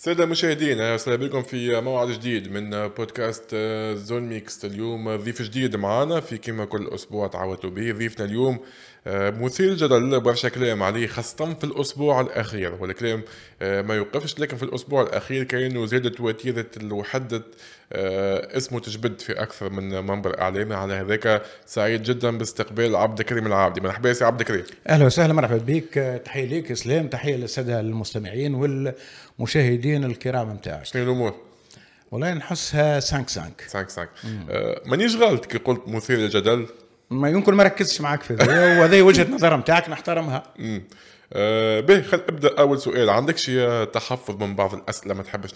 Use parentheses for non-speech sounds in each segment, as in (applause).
السادة المشاهدين اهلا بكم في موعد جديد من بودكاست زون ميكس اليوم ضيف جديد معنا في كما كل اسبوع تعودتوا به ضيفنا اليوم آه، مثير جدل برشا كلام عليه خاصة في الأسبوع الأخير والكلام آه، ما يوقفش لكن في الأسبوع الأخير كان زادت وتيرة الوحدة آه، اسمه تجبد في أكثر من منبر إعلامي على هذاك سعيد جدا باستقبال عبد الكريم العابدي مرحبا سي عبد الكريم أهلا وسهلا مرحبا بك تحية ليك إسلام تحية للسادة المستمعين والمشاهدين الكرام نتاعك شنو الأمور؟ والله نحسها سانك سانك سانك سانك مانيش غلط كي قلت مثير للجدل ما يمكن ما ركزش معاك في هذا وهذه وجهه نظر نتاعك نحترمها به آه، خل ابدا اول سؤال عندك شي تحفظ من بعض الاسئله ما تحبش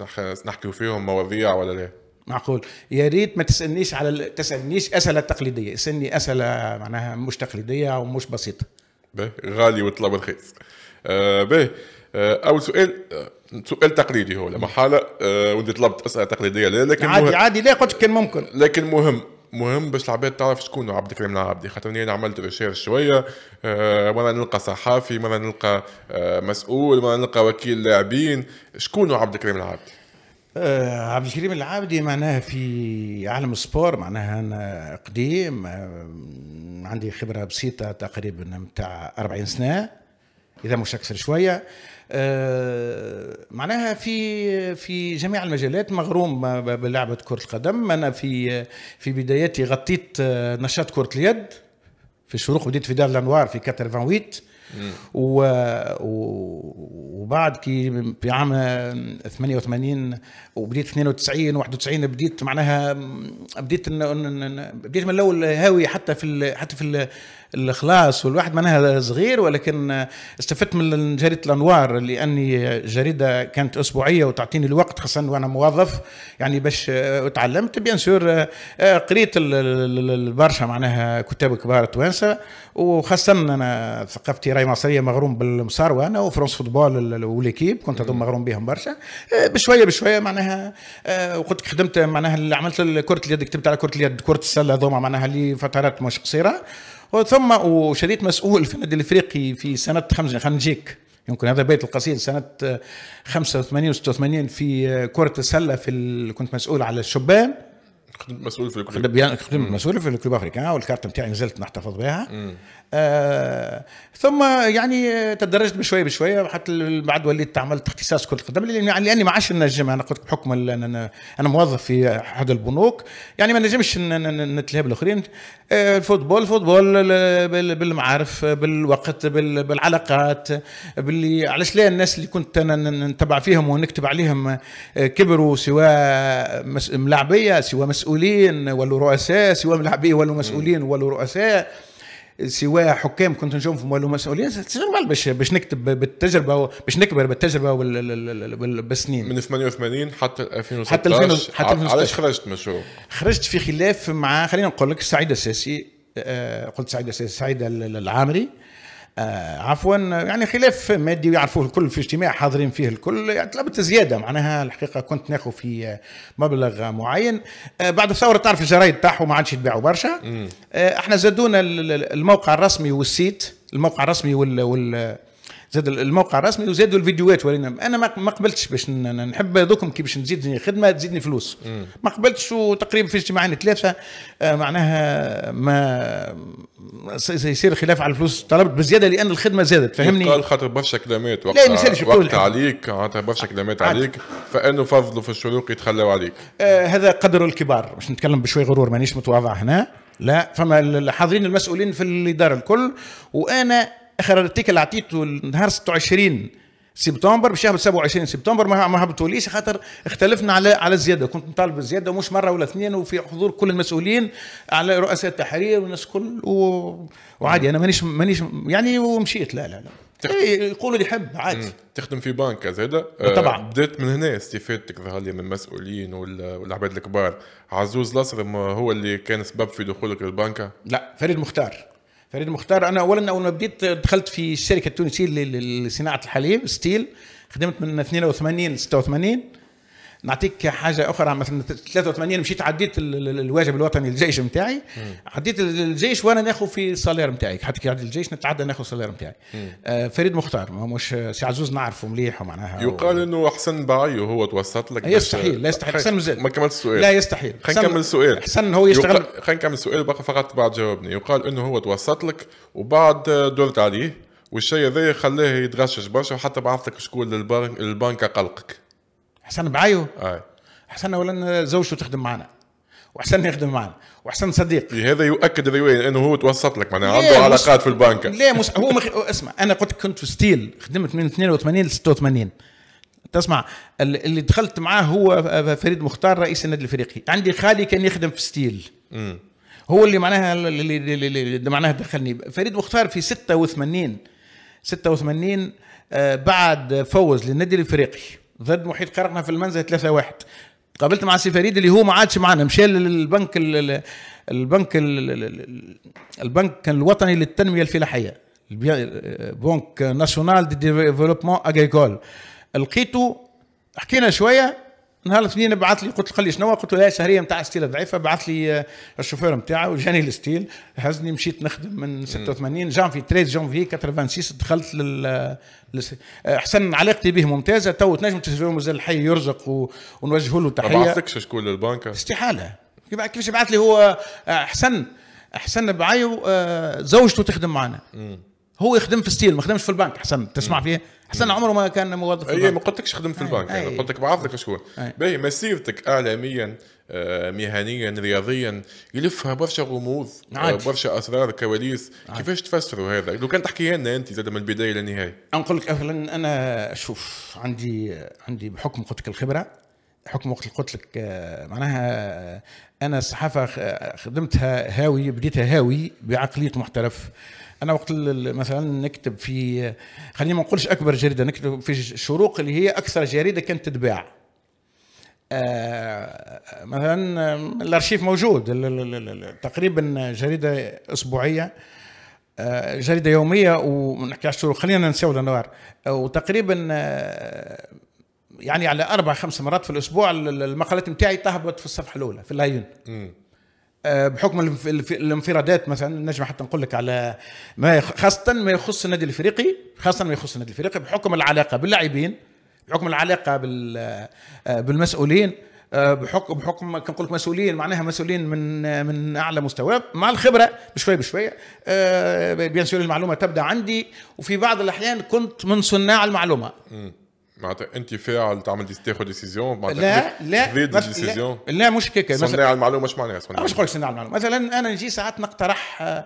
نحكي فيهم مواضيع ولا لا؟ معقول يا ريت ما تسالنيش على ال... تسالنيش اسئله تقليديه اسالني اسئله معناها مش تقليديه ومش بسيطه به غالي وطلب رخيص آه، به آه، اول سؤال سؤال تقليدي هو لما حاله ودي طلبت اسئله تقليديه لا لكن عادي مهم. عادي لا قلت كان ممكن لكن مهم مهم باش العباد تعرف شكون عبد الكريم العبدي خاطر انا عملت ريشير شويه أه مره نلقى صحافي مره نلقى أه مسؤول مره نلقى وكيل لاعبين شكون عبد الكريم العبدي أه عبد الكريم العابدي معناها في عالم السبور معناها انا قديم آه، عندي خبره بسيطه تقريبا نتاع 40 سنه اذا مش اكثر شويه آه، معناها في في جميع المجالات مغروم بلعبه كره القدم انا في في بداياتي غطيت آه، نشاط كره اليد في الشروق بديت في دار الانوار في 88 و... وبعد كي في عام 88 وبديت 92 91 بديت معناها بديت بديت من الاول هاوي حتى في ال... حتى في ال... الاخلاص والواحد معناها صغير ولكن استفدت من جريده الانوار لاني جريده كانت اسبوعيه وتعطيني الوقت خاصه وانا موظف يعني باش تعلمت بيان سور قريت برشا معناها كتاب كبار توانسه وخاصه انا ثقافتي راي مصريه مغروم بالمصار وأنا وفرنس فوتبول والإكيب كنت هذوما مغروم بهم برشا بشويه بشويه معناها وقلت خدمت معناها عملت كره اليد كتبت على كره اليد كره السله هذوما معناها لفترات مش قصيره وثم وشريط مسؤول في النادي الافريقي في سنه 50 خلينا نجيك يمكن هذا بيت القصيد سنه 85 86 في كره السله في كنت مسؤول على الشبان مسؤول في الكلوب مسؤول في الكلوب الافريقي والكارت نتاعي نزلت نحتفظ بها آه، ثم يعني تدرجت بشويه بشويه حتى بعد وليت عملت اختصاص كره القدم يعني لاني ما عادش نجم انا قلت بحكم انا انا موظف في احد البنوك يعني ما نجمش نتلهى بالآخرين آه، الفوتبول الفوتبول بالمعارف بالوقت بالعلاقات باللي علاش ليه الناس اللي كنت انا نتبع فيهم ونكتب عليهم آه، كبروا سواء ملاعبيه سواء مسؤولين ولو رؤساء سواء ملاعبيه ولو مسؤولين ولو رؤساء سواء حكام كنت نشوفهم لهم مسؤولين شغال باش باش نكتب بالتجربه باش نكبر بالتجربه بالسنين من 88 حتى 2016 حتى 2016 علاش خرجت مشروع؟ خرجت في خلاف مع خلينا نقول لك سعيد الساسي آه، قلت سعيد الساسي سعيد العامري آه عفوا يعني خلاف مادي يعرفوه الكل في اجتماع حاضرين فيه الكل يعني طلبت زياده معناها الحقيقه كنت ناخذ في مبلغ معين آه بعد الثوره تعرف الجرايد تاعهم ما عادش يتباعوا برشا آه احنا زادونا الموقع الرسمي والسيت الموقع الرسمي وال, وال زاد الموقع الرسمي وزادوا الفيديوهات ولينا انا ما قبلتش باش نحب هذوكم كي باش تزيدني خدمه تزيدني فلوس ما قبلتش وتقريبا في اجتماعين ثلاثه آه، معناها ما يصير خلاف على الفلوس طلبت بزياده لان الخدمه زادت فهمني قال خاطر برشا كلامات وقت لا مثالش وقت عليك خاطر برشا كلامات عليك فانه فضلوا في الشروق يتخلوا عليك آه هذا قدر الكبار باش نتكلم بشوي غرور مانيش متواضع هنا لا فما الحاضرين المسؤولين في الاداره الكل وانا اخر ارتيكل اللي اعطيته نهار 26 سبتمبر بشهر 27 سبتمبر ما هبطوليش خاطر اختلفنا على على الزياده كنت نطالب بالزياده ومش مره ولا اثنين وفي حضور كل المسؤولين على رؤساء التحرير والناس كل و... وعادي انا مانيش مانيش يعني ومشيت لا لا لا تخدم. إيه، يقولوا اللي يحب عادي تخدم في بنك زاده آه،, آه بديت بدات من هنا استفادتك ظهر لي من المسؤولين والعباد الكبار عزوز لصر هو اللي كان سبب في دخولك للبنكه لا فريد مختار فريد مختار انا اولا اول ما بديت دخلت في الشركه التونسيه لصناعه الحليب ستيل خدمت من 82 ل 86 نعطيك حاجه اخرى مثلا 83 مشيت عديت الواجب الوطني الجيش نتاعي عديت الجيش وانا ناخذ في الصالير نتاعي حتى كي عديت الجيش نتعدى ناخذ الصالير نتاعي آه فريد مختار مش سي عزوز نعرفه مليح ومعناها يقال و... انه احسن بعيو هو توسط لك يستحيل لا يستحيل احسن مزال ما كملت السؤال لا يستحيل خلينا نكمل السؤال احسن هو يشتغل يقال... خلينا نكمل السؤال بقى فقط بعد جاوبني يقال انه هو توسط لك وبعد دولت عليه والشيء هذا خلاه يتغشش برشا وحتى بعث لك شكون للبنك البنك قلقك حسن بعايو آه. حسن اولا زوجته تخدم معنا وحسن يخدم معنا وحسن صديق إيه، هذا يؤكد هذا انه هو توسط لك معناها عنده علاقات في البنك لا مش هو مخ... اسمع انا قلت كنت في ستيل خدمت من 82 ل 86 تسمع اللي دخلت معاه هو فريد مختار رئيس النادي الافريقي عندي خالي كان يخدم في ستيل م. هو اللي معناها اللي, اللي, اللي معناها دخلني فريد مختار في 86 86 آه، بعد فوز للنادي الافريقي ضد محيط قرقنا في المنزل 3 واحد قابلت مع فريد اللي هو ما عادش معانا مشى للبنك ال البنك ال البنك الوطني للتنميه الفلاحيه بنك ناسيونال دي ديفلوبمون اغريكول لقيته حكينا شويه نهار الاثنين بعث لي قلت له خلي شنو قلت له شهريه نتاع ستيل ضعيفه بعث لي آه، الشوفير نتاعه وجاني الستيل هزني مشيت نخدم من 86 جانفي 13 جانفي 86 دخلت لل آه، آه، حسن علاقتي به ممتازه تو تنجم تشوفه مازال الحي يرزق ونوجه له تحيه ما بعثكش شكون للبنك استحاله كيفاش بعث لي هو حسن حسن بعيو زوجته تخدم معنا هو يخدم في ستيل ما خدمش في البنك احسن تسمع فيه احسن عمره ما كان موظف اي ما قلتكش خدم في البنك أي. يعني أي. قلت لك شكون باهي مسيرتك اعلاميا آه، مهنيا رياضيا يلفها برشا غموض آه، برشا اسرار كواليس كيفاش تفسروا هذا لو كان تحكي لنا انت زاد من البدايه للنهايه نقول لك اولا انا شوف عندي عندي بحكم قلت لك الخبره حكم وقت قلت لك آه، معناها آه، انا الصحافه آه، خدمتها هاوي بديتها هاوي بعقليه محترف انا وقت مثلا نكتب في خلينا ما نقولش اكبر جريده نكتب في الشروق اللي هي اكثر جريده كانت تتباع مثلا الارشيف موجود تقريبا جريده اسبوعيه جريده يوميه ونحكي على الشروق خلينا نساو الانوار وتقريبا يعني على اربع خمس مرات في الاسبوع المقالات نتاعي تهبط في الصفحه الاولى في اللايون آه، بحكم الانفرادات مثلا نجم حتى نقول لك على ما خاصه ما يخص النادي الافريقي خاصه ما يخص النادي الافريقي بحكم العلاقه باللاعبين بحكم العلاقه آه، بالمسؤولين آه، بحكم بحكم كنقول لك مسؤولين معناها مسؤولين من من اعلى مستوى مع الخبره بشويه بشويه بيان المعلومه تبدا عندي وفي بعض الاحيان كنت من صناع المعلومه معناتها انت فاعل تعمل ديس تاخذ ديسيزيون معناتها لا لا ديسيزيون لا, لا مش كيكا صناع المعلومه مش معناها صناع مش قول صناع المعلومه مثلا انا نجي ساعات نقترح آه،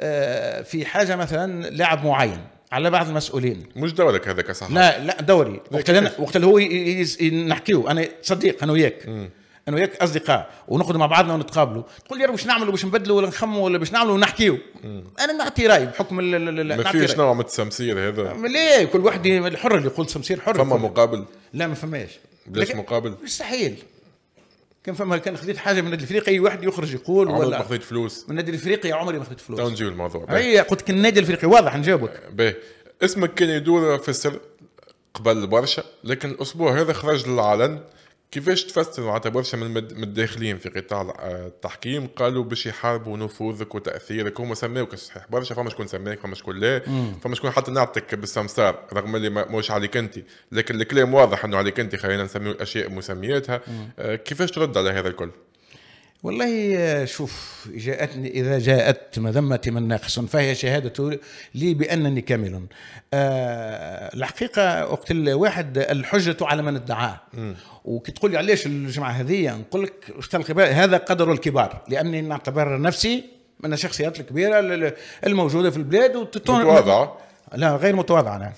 آه، في حاجه مثلا لاعب معين على بعض المسؤولين مش دورك هذاك صح لا لا دوري وقت وقت اللي هو نحكيو انا صديق انا وياك انه ياك اصدقاء ونقعدوا مع بعضنا ونتقابلوا تقول لي باش نعملوا باش نبدلوا ولا نخموا ولا باش نعملوا ونحكيوا انا نعطي راي بحكم ال ال ما فيش نوع من التسمسير هذا لا كل واحد الحر اللي يقول تسمسير حر فما مقابل لا ما فماش ليش مقابل مستحيل كان فما كان خذيت حاجه من النادي الافريقي اي واحد يخرج يقول عمرك ولا ما خذيت فلوس من النادي الافريقي عمري ما خذيت فلوس تو نجيب الموضوع اي قلت لك النادي الافريقي واضح نجاوبك باهي اسمك كان يدور في السر قبل برشا لكن الاسبوع هذا خرج للعلن كيفاش تفسروا معناتها برشا من الداخلين في قطاع آه، التحكيم قالوا باش يحاربوا نفوذك وتاثيرك هما سماوك صحيح برشا فما شكون سماك فما شكون لا فما شكون حتى نعطيك بالسمسار رغم اللي موش عليك انت لكن الكلام واضح انه عليك انت خلينا نسميو الاشياء مسمياتها آه، كيفاش ترد على هذا الكل؟ والله شوف جاءتني إذا جاءت مذمتي من ناقص فهي شهادة لي بأنني كامل أه الحقيقة وقت الواحد الحجة على من ادعاه وكي تقول لي علاش الجمعة هذه نقول لك هذا قدر الكبار لأني نعتبر نفسي من الشخصيات الكبيرة الموجودة في البلاد وتتون... متواضعة لا غير متواضعة نعم.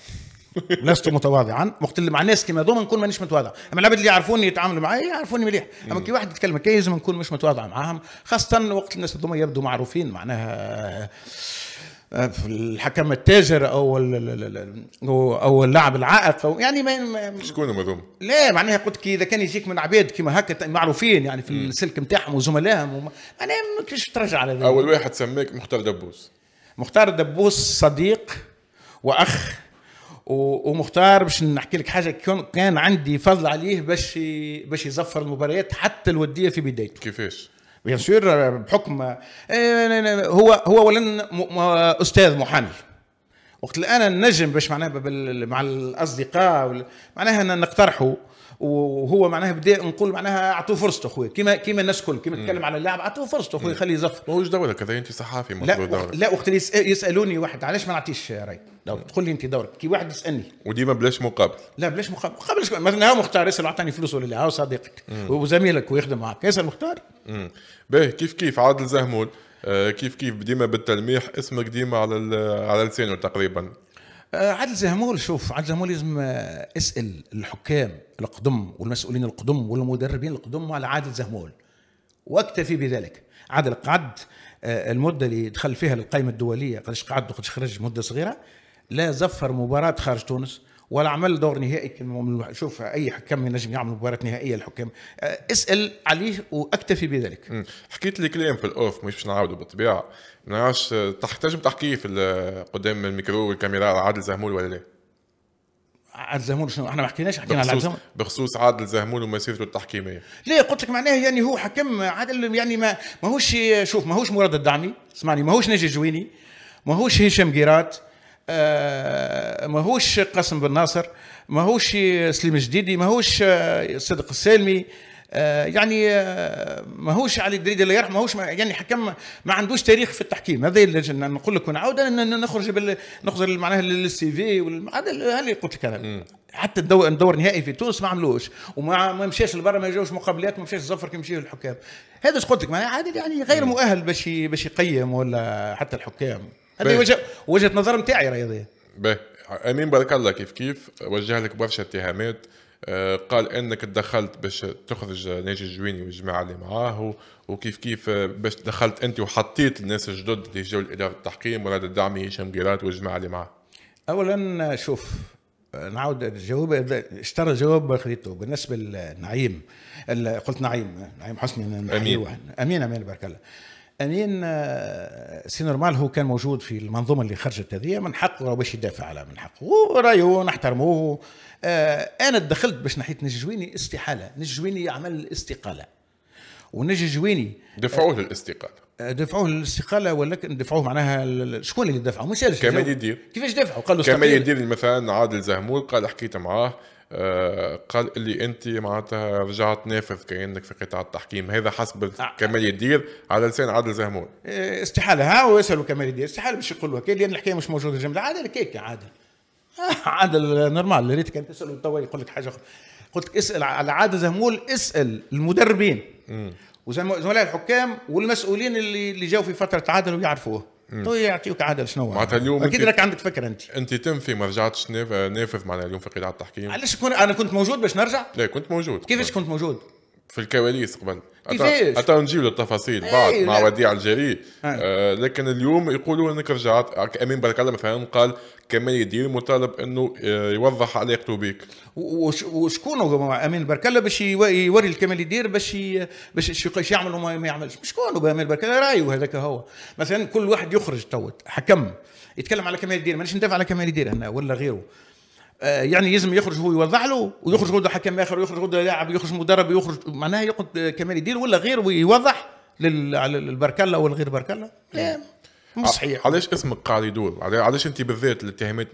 (laughs) لست متواضعا وقت اللي مع الناس كما دوما نكون مانيش متواضع اما العباد اللي يعرفوني يتعاملوا معايا يعرفوني مليح اما كي واحد يتكلم كي لازم نكون مش متواضع معاهم خاصه وقت الناس هذوما يبدو معروفين معناها آه، آه، الحكم التاجر او او اللاعب العائق أو يعني ما شكون هذوما؟ لا معناها قلت كي اذا كان يجيك من عباد كيما هكا معروفين يعني في السلك نتاعهم وزملائهم معناها ما كيفاش ترجع على ذلك اول واحد سماك مختار دبوس مختار دبوس صديق واخ ومختار باش نحكي لك حاجه كان عندي فضل عليه باش باش يزفر المباريات حتى الوديه في بدايته كيفاش بيان سور بحكم آه، هو هو اولا استاذ محامي وقت الان النجم باش معناها مع الاصدقاء معناها نقترحوا وهو معناها بدا نقول معناها اعطوه فرصته اخويا كيما كيما الناس الكل كيما تتكلم على اللاعب اعطوه فرصته اخويا خليه يزفر ماهوش دورك هذا انت صحافي لا دورك. لا وقت اللي يسالوني واحد علاش ما نعطيش راي تقول لي انت دورك كي واحد يسالني وديما بلاش مقابل لا بلاش مقابل مقابل مثلا هو مختار يسال اعطاني فلوس ولا لا هو صديقك وزميلك ويخدم معك يسال مختار باهي كيف كيف عادل زهمول آه، كيف كيف ديما بالتلميح اسمك ديما على على لسانه تقريبا آه، عادل زهمول شوف عادل زهمول لازم آه، اسال الحكام القدم والمسؤولين القدم والمدربين القدم على عادل زهمول واكتفي بذلك عادل قعد آه، المده اللي دخل فيها للقائمه الدوليه قداش قعد وقداش خرج مده صغيره لا زفر مباراه خارج تونس ولا عمل دور نهائي كان شوف اي حكام ينجم يعمل مباراه نهائيه الحكام آه، اسال عليه واكتفي بذلك م. حكيت لي كلام في الاوف مش باش نعاودوا بالطبيعه ما نعرفش آه، تحتاج تحكيه في قدام الميكرو والكاميرا عادل زهمول ولا لا عادل زهمول شنو احنا ما حكيناش حكينا على عادل بخصوص عادل زهمول ومسيرته التحكيميه ليه قلت لك معناه يعني هو حكم عادل يعني ما ماهوش شوف ماهوش مراد الدعمي اسمعني ماهوش ناجي جويني ماهوش هشام قيرات آه، ماهوش قاسم بن ناصر ماهوش سليم الجديدي ماهوش آه، صدق السالمي آه، يعني ماهوش علي الدريدي الله يرحمه ماهوش يعني حكم ما عندوش تاريخ في التحكيم هذا اللجنة نقول لك ونعاود نخرج بال نخرج معناها للسي في هذا اللي قلت لك انا حتى الدور الدور النهائي في تونس ما عملوش وما ما مشاش لبرا ما جاوش مقابلات ما مشاش الظفر كي مشيو الحكام هذا اش قلت لك معناها عادل يعني غير مؤهل باش باش يقيم ولا حتى الحكام هذه وجهه وجهه نظر نتاعي رياضيه باهي امين بارك الله كيف كيف وجه لك برشا اتهامات آه، قال انك تدخلت باش تخرج ناجي الجويني والجماعه اللي معاه وكيف كيف آه، باش دخلت انت وحطيت الناس الجدد اللي جاوا لاداره التحكيم ولا الدعمي هشام قيرات والجماعه اللي معاه. اولا شوف نعاود الجواب اشترى جواب خذيته بالنسبه لنعيم قلت نعيم نعيم حسني امين امين امين بارك الله امين آه، سي نورمال هو كان موجود في المنظومه اللي خرجت هذه من حقه باش يدافع على من حقه ورايو نحترموه آه، انا دخلت باش نحيت نجويني استحاله نجويني يعمل استقاله ونجي جويني آه، دفعوه للاستقاله دفعوه للاستقاله ولكن دفعوه معناها شكون اللي دفعوه مش كمال يدير كيفاش دفعوا قالوا كمال يدير مثلا عادل زهمول قال حكيت معاه آه، قال اللي انت معناتها رجعت نافذ كانك في قطاع التحكيم هذا حسب آه. كمال يدير على لسان عادل زهمون إيه، استحاله ها ويسالوا كمال يدير استحاله باش يقولوا هكا لان الحكايه مش موجوده جمله عادل كيك عادل (laughs) عادل نورمال ريت كان تساله توا يقول لك حاجه اخرى قلت لك اسال على عادل زهمول اسال المدربين وزملاء الحكام والمسؤولين اللي اللي جاوا في فتره عادل ويعرفوه تو طيب، يعطيوك عدد شنو معناتها اليوم اكيد لك عندك فكره انت انت تنفي ما رجعتش نافذ معناها اليوم في قطاع التحكيم علاش كنت انا كنت موجود باش نرجع؟ لا كنت موجود كيفاش كنت موجود؟ في الكواليس قبل حتى نجيب التفاصيل إيه، بعد مع وديع الجري آه, آه، لكن اليوم يقولوا انك رجعت آه، امين برك الله مثلا قال كمال يدير مطالب انه آه، يوضح علاقته بك وشكون امين برك الله باش يوري الكمال يدير باش باش باش يعمل وما ما يعملش شكون امين برك الله رايه هذاك هو مثلا كل واحد يخرج توت حكم يتكلم على كمال الدين مانيش ندافع على كمال الدين هنا ولا غيره آه، يعني لازم يخرج هو يوضح له ويخرج هو حكم اخر ويخرج هو لاعب ويخرج مدرب ويخرج معناها يقعد آه، كمان يدير ولا غير ويوضح للبركله ولا غير بركله مش صحيح علاش اسمك قاعد يدور علاش انت بالذات الاتهامات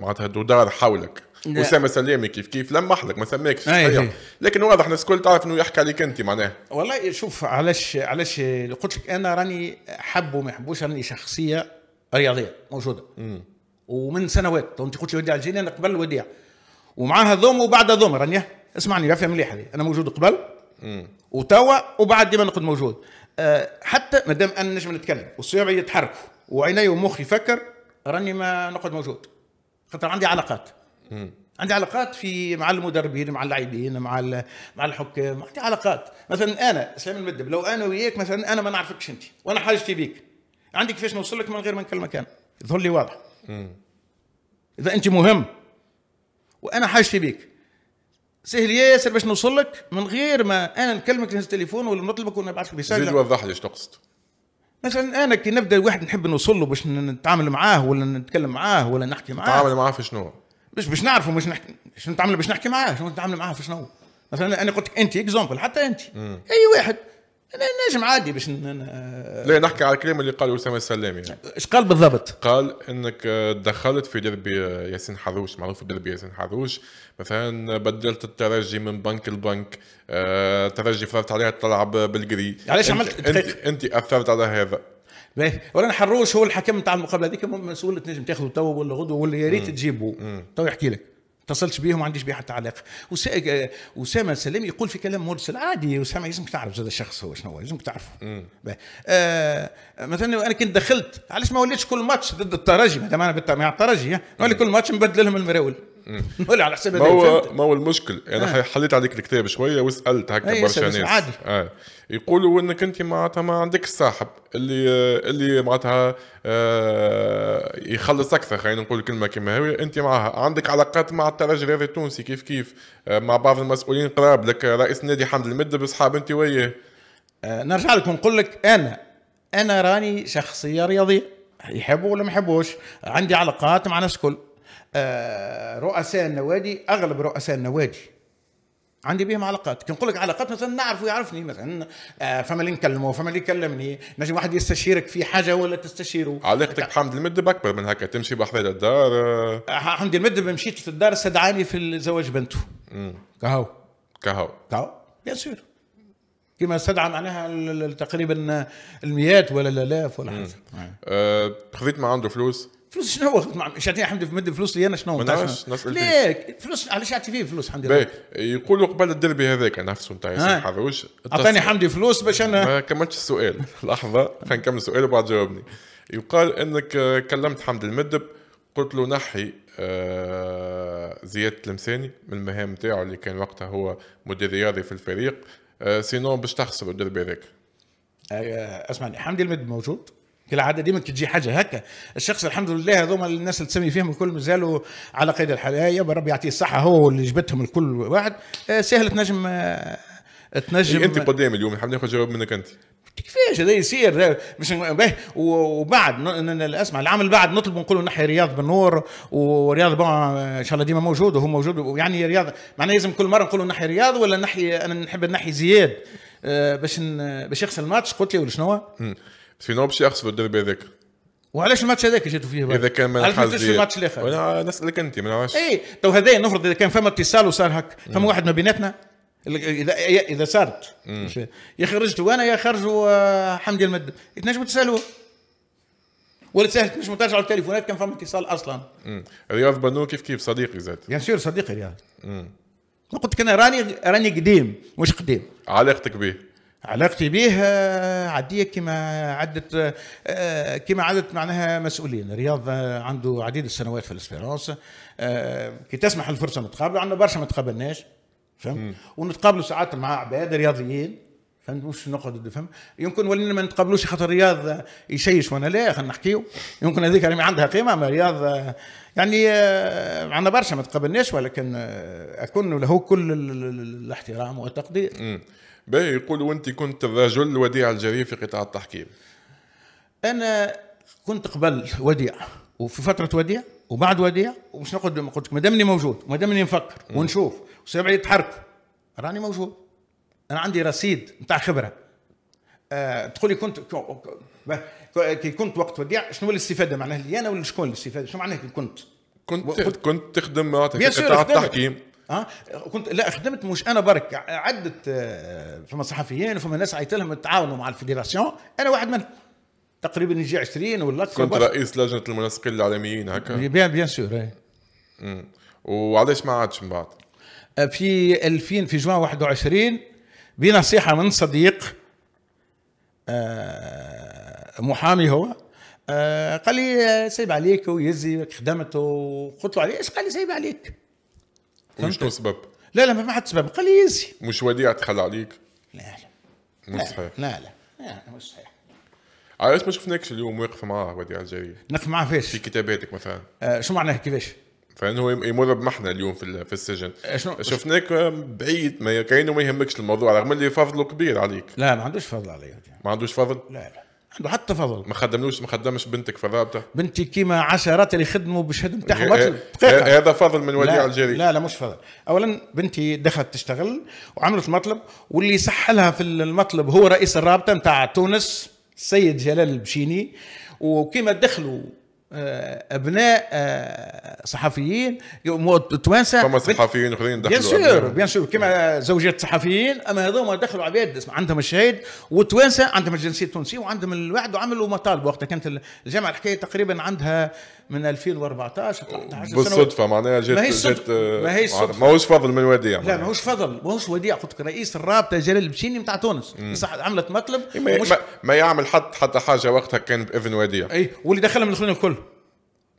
معناتها تدار حولك اسامه سلامي كيف كيف لمح لك ما سماكش أيه. لكن واضح الناس الكل تعرف انه يحكي عليك انت معناها والله شوف علاش علاش قلت لك انا راني حب وما يحبوش راني شخصيه رياضيه موجوده مم. ومن سنوات تو انت قلت لي وديع الجيني انا قبل وديع ومعها ضم وبعد ضم رانيا اسمعني افهم مليح مليح انا موجود قبل وتوا وبعد ديما نقعد موجود أه حتى دام انا نجم نتكلم والصيوع يتحركوا وعيني ومخي يفكر راني ما نقعد موجود خاطر عندي علاقات مم. عندي علاقات في مع المدربين مع اللاعبين مع مع الحكام عندي علاقات مثلا انا اسلام المدب لو انا وياك مثلا انا ما نعرفكش انت وانا حاجتي بيك عندي كيفاش نوصل لك من غير ما نكلمك انا يظهر لي واضح اذا انت مهم وانا حاجتي بيك سهل ياسر باش نوصل لك من غير ما انا نكلمك نهز التليفون ولا نطلبك ولا نبعث لك رساله زيد وضح لي تقصد مثلا انا كي نبدا واحد نحب نوصل له باش نتعامل معاه ولا نتكلم معاه ولا نحكي معاه نتعامل معاه في شنو؟ باش باش نعرفه باش نحكي شنو نتعامل باش نحكي معاه شنو نتعامل معاه في شنو؟ مثلا انا قلت لك انت اكزومبل حتى انت اي واحد انا نجم عادي باش ن... لا نحكي على الكلام اللي قاله اسامه السلامي ايش قال بالضبط؟ قال انك دخلت في دربي ياسين حروش معروف دربي ياسين حروش مثلا بدلت الترجي من بنك لبنك الترجي آه، ترجي فرضت عليها تلعب بالجري علاش عملت انت, انت اثرت على هذا باهي ورانا حروش هو الحكم تاع المقابله هذيك مسؤول تنجم تاخذه تو ولا غدوه ولا يا ريت تجيبه تو يحكي لك اتصلتش بيهم ما عنديش بيه حتى علاقه اسامه آه، سلام يقول في كلام مرسل عادي اسامه لازمك تعرف هذا الشخص هو شنو هو لازمك تعرفه آه مثلا انا كنت دخلت علاش ما وليتش كل ماتش ضد الترجي ما دام انا مع الترجي نولي كل ماتش نبدل لهم المراول ولا على حساب ما هو ما هو المشكل انا يعني آه. حليت عليك الكتاب شويه وسالت هكا برشا ناس عادي آه. يقولوا انك انت معناتها ما عندك صاحب اللي اللي معناتها آه يخلص اكثر خلينا نقول كلمه كما هي انت معها عندك علاقات مع الترجي هذا التونسي كيف كيف آه، مع بعض المسؤولين قراب لك رئيس نادي حمد المد بصحاب انت وياه نرجع لك ونقول لك انا انا راني شخصيه رياضيه يحبوا ولا ما يحبوش عندي علاقات مع ناس كل آه، رؤساء النوادي اغلب رؤساء النوادي عندي بهم علاقات كي نقول لك علاقات مثلا نعرف يعرفني مثلا آه، فما اللي نكلمه فما اللي يكلمني نجم واحد يستشيرك في حاجه ولا تستشيره علاقتك بحمد المدب اكبر من هكا تمشي بحذا الدار حمد آه. المدب مشيت للدار استدعاني في زواج بنته كهو كهو كهو بيان سور كما استدعى معناها تقريبا المئات ولا الالاف ولا حاجه خذيت ما عنده فلوس فلوس شنو هو شعتي حمدي في مد فلوس لي انا شنو نتاع ليك فلوس علاش عطيتي فيه فلوس الحمد لله يقولوا قبل الدربي هذاك نفسه نتاع ياسر حروش اعطاني حمدي فلوس باش انا ما كملتش السؤال (laughs) لحظه خلينا نكمل السؤال وبعد جاوبني يقال انك آه، كلمت حمد المدب قلت له نحي آه، زياد تلمساني من المهام نتاعو اللي كان وقتها هو مدير رياضي في الفريق سينون آه، باش تخسر الدربي هذاك اسمعني حمدي المدب موجود كالعادة ديما تجي حاجه هكا الشخص الحمد لله هذوما الناس اللي تسمي فيهم الكل مازالوا على قيد الحياه يا ربي يعطيه الصحه هو اللي جبتهم الكل واحد آه، سهل تنجم آه، تنجم إيه انت قدام اليوم نحب ناخذ جواب منك انت كيفاش هذا يصير آه، مش وبعد اسمع العام اللي بعد نطلب نقولوا نحيا رياض بن نور ورياض بون ان شاء الله ديما موجود وهو موجود يعني رياض معناها لازم كل مره نقولوا نحيا رياض ولا نحي انا نحب نحي زياد باش باش يخسر الماتش قلت لي ولا شنو؟ سينو باش يخسروا الدربي هذاك وعلاش الماتش هذاك جاتوا فيه اذا كان ما علاش ما الماتش الاخر انا نسالك انت ما نعرفش اي تو هذايا نفرض اذا كان فما اتصال وصار هك فما واحد ما بيناتنا اذا اذا صارت يا خرجتوا انا يا خرجوا آه، حمدي المد تنجموا تسالوه ولا تسهل تنجموا ترجعوا التليفونات كان فما اتصال اصلا رياض بنو كيف كيف صديقي زاد بيان سور صديقي رياض قلت لك انا راني راني قديم مش قديم علاقتك به علاقتي بها عادية كما عدت آه، كما عدت معناها مسؤولين رياض آه، عنده عديد السنوات في الاسبيرونس آه، كي تسمح الفرصة نتقابل عندنا برشا ما تقابلناش فهمت ونتقابلوا ساعات مع عباد رياضيين فهمت مش نقعد فهم يمكن ولينا ما نتقابلوش خاطر رياض يشيش وانا لا خلينا نحكيو يمكن هذيك راني عندها قيمه ما رياض يعني عندنا برشا ما تقابلناش ولكن اكون له كل الاحترام والتقدير باهي يقول وانت كنت الرجل وديع الجريء في قطاع التحكيم انا كنت قبل وديع وفي فتره وديع وبعد وديع ومش نقعد ما قلت ما دامني موجود وما دامني نفكر ونشوف وسبع يتحرك راني موجود انا عندي رصيد نتاع خبره آه تقول لي كنت كي كنت وقت وديع شنو الاستفاده معناها لي انا ولا شكون الاستفاده شنو معناها كنت كنت كنت تخدم في قطاع التحكيم اه كنت لا خدمت مش انا برك عدت آه، فما صحفيين وفما ناس عيط لهم تعاونوا مع الفيدراسيون انا واحد منهم تقريبا يجي 20 ولا اكثر كنت رئيس لجنه المنسقين الاعلاميين هكا بيان بيان سور إيه. وعلاش ما عادش من بعد؟ آه، في 2000 في جوان 21 بنصيحه من صديق آه، محامي هو قال لي سيب عليك ويزي خدمته قلت له علاش؟ قال لي سيب عليك وشو سبب؟ لا لا ما حد سبب قال لي يزي مش وديعة تخلى عليك؟ لا لا مش صحيح لا لا لا مش صحيح علاش ما شفناكش اليوم واقف معاه وديعة الجارية؟ نقف معاه فيش في كتاباتك مثلا آه شو معناه كيفاش؟ فانه يمر بمحنا اليوم في في السجن آه، شنو شفناك بعيد ما كانه ما يهمكش الموضوع رغم اللي فضله كبير عليك لا ما عندوش فضل علي ما عندوش فضل؟ لا لا عنده حتى فضل ما خدملوش ما خدمش بنتك فضابته بنتي كيما عشرات اللي خدموا بالشهاده نتاعهم إيه، إيه، دقيقه إيه، هذا فضل من وديع الجري لا لا مش فضل اولا بنتي دخلت تشتغل وعملت مطلب واللي سحلها في المطلب هو رئيس الرابطه نتاع تونس السيد جلال البشيني وكيما دخلوا آه، ابناء آه، صحفيين توانسه فما صحفيين اخرين دخلوا بيان سور بيان سور كما زوجات صحفيين اما هذوما دخلوا عباد عندهم الشهيد وتوانسه عندهم الجنسيه التونسيه وعندهم الوعد وعملوا مطالب وقتها كانت الجامعه الحكايه تقريبا عندها من 2014 13 بالصدفه معناها جيت ما هي جت ما هي آه، ماهوش فضل من وديع لا ماهوش فضل ماهوش وديع قلت رئيس الرابطه جلال البشيني نتاع تونس صح عملت مطلب إيه، ما, مش... ما يعمل حتى حتى حاجه وقتها كان باذن وديع اي واللي دخلهم الاخرين الكل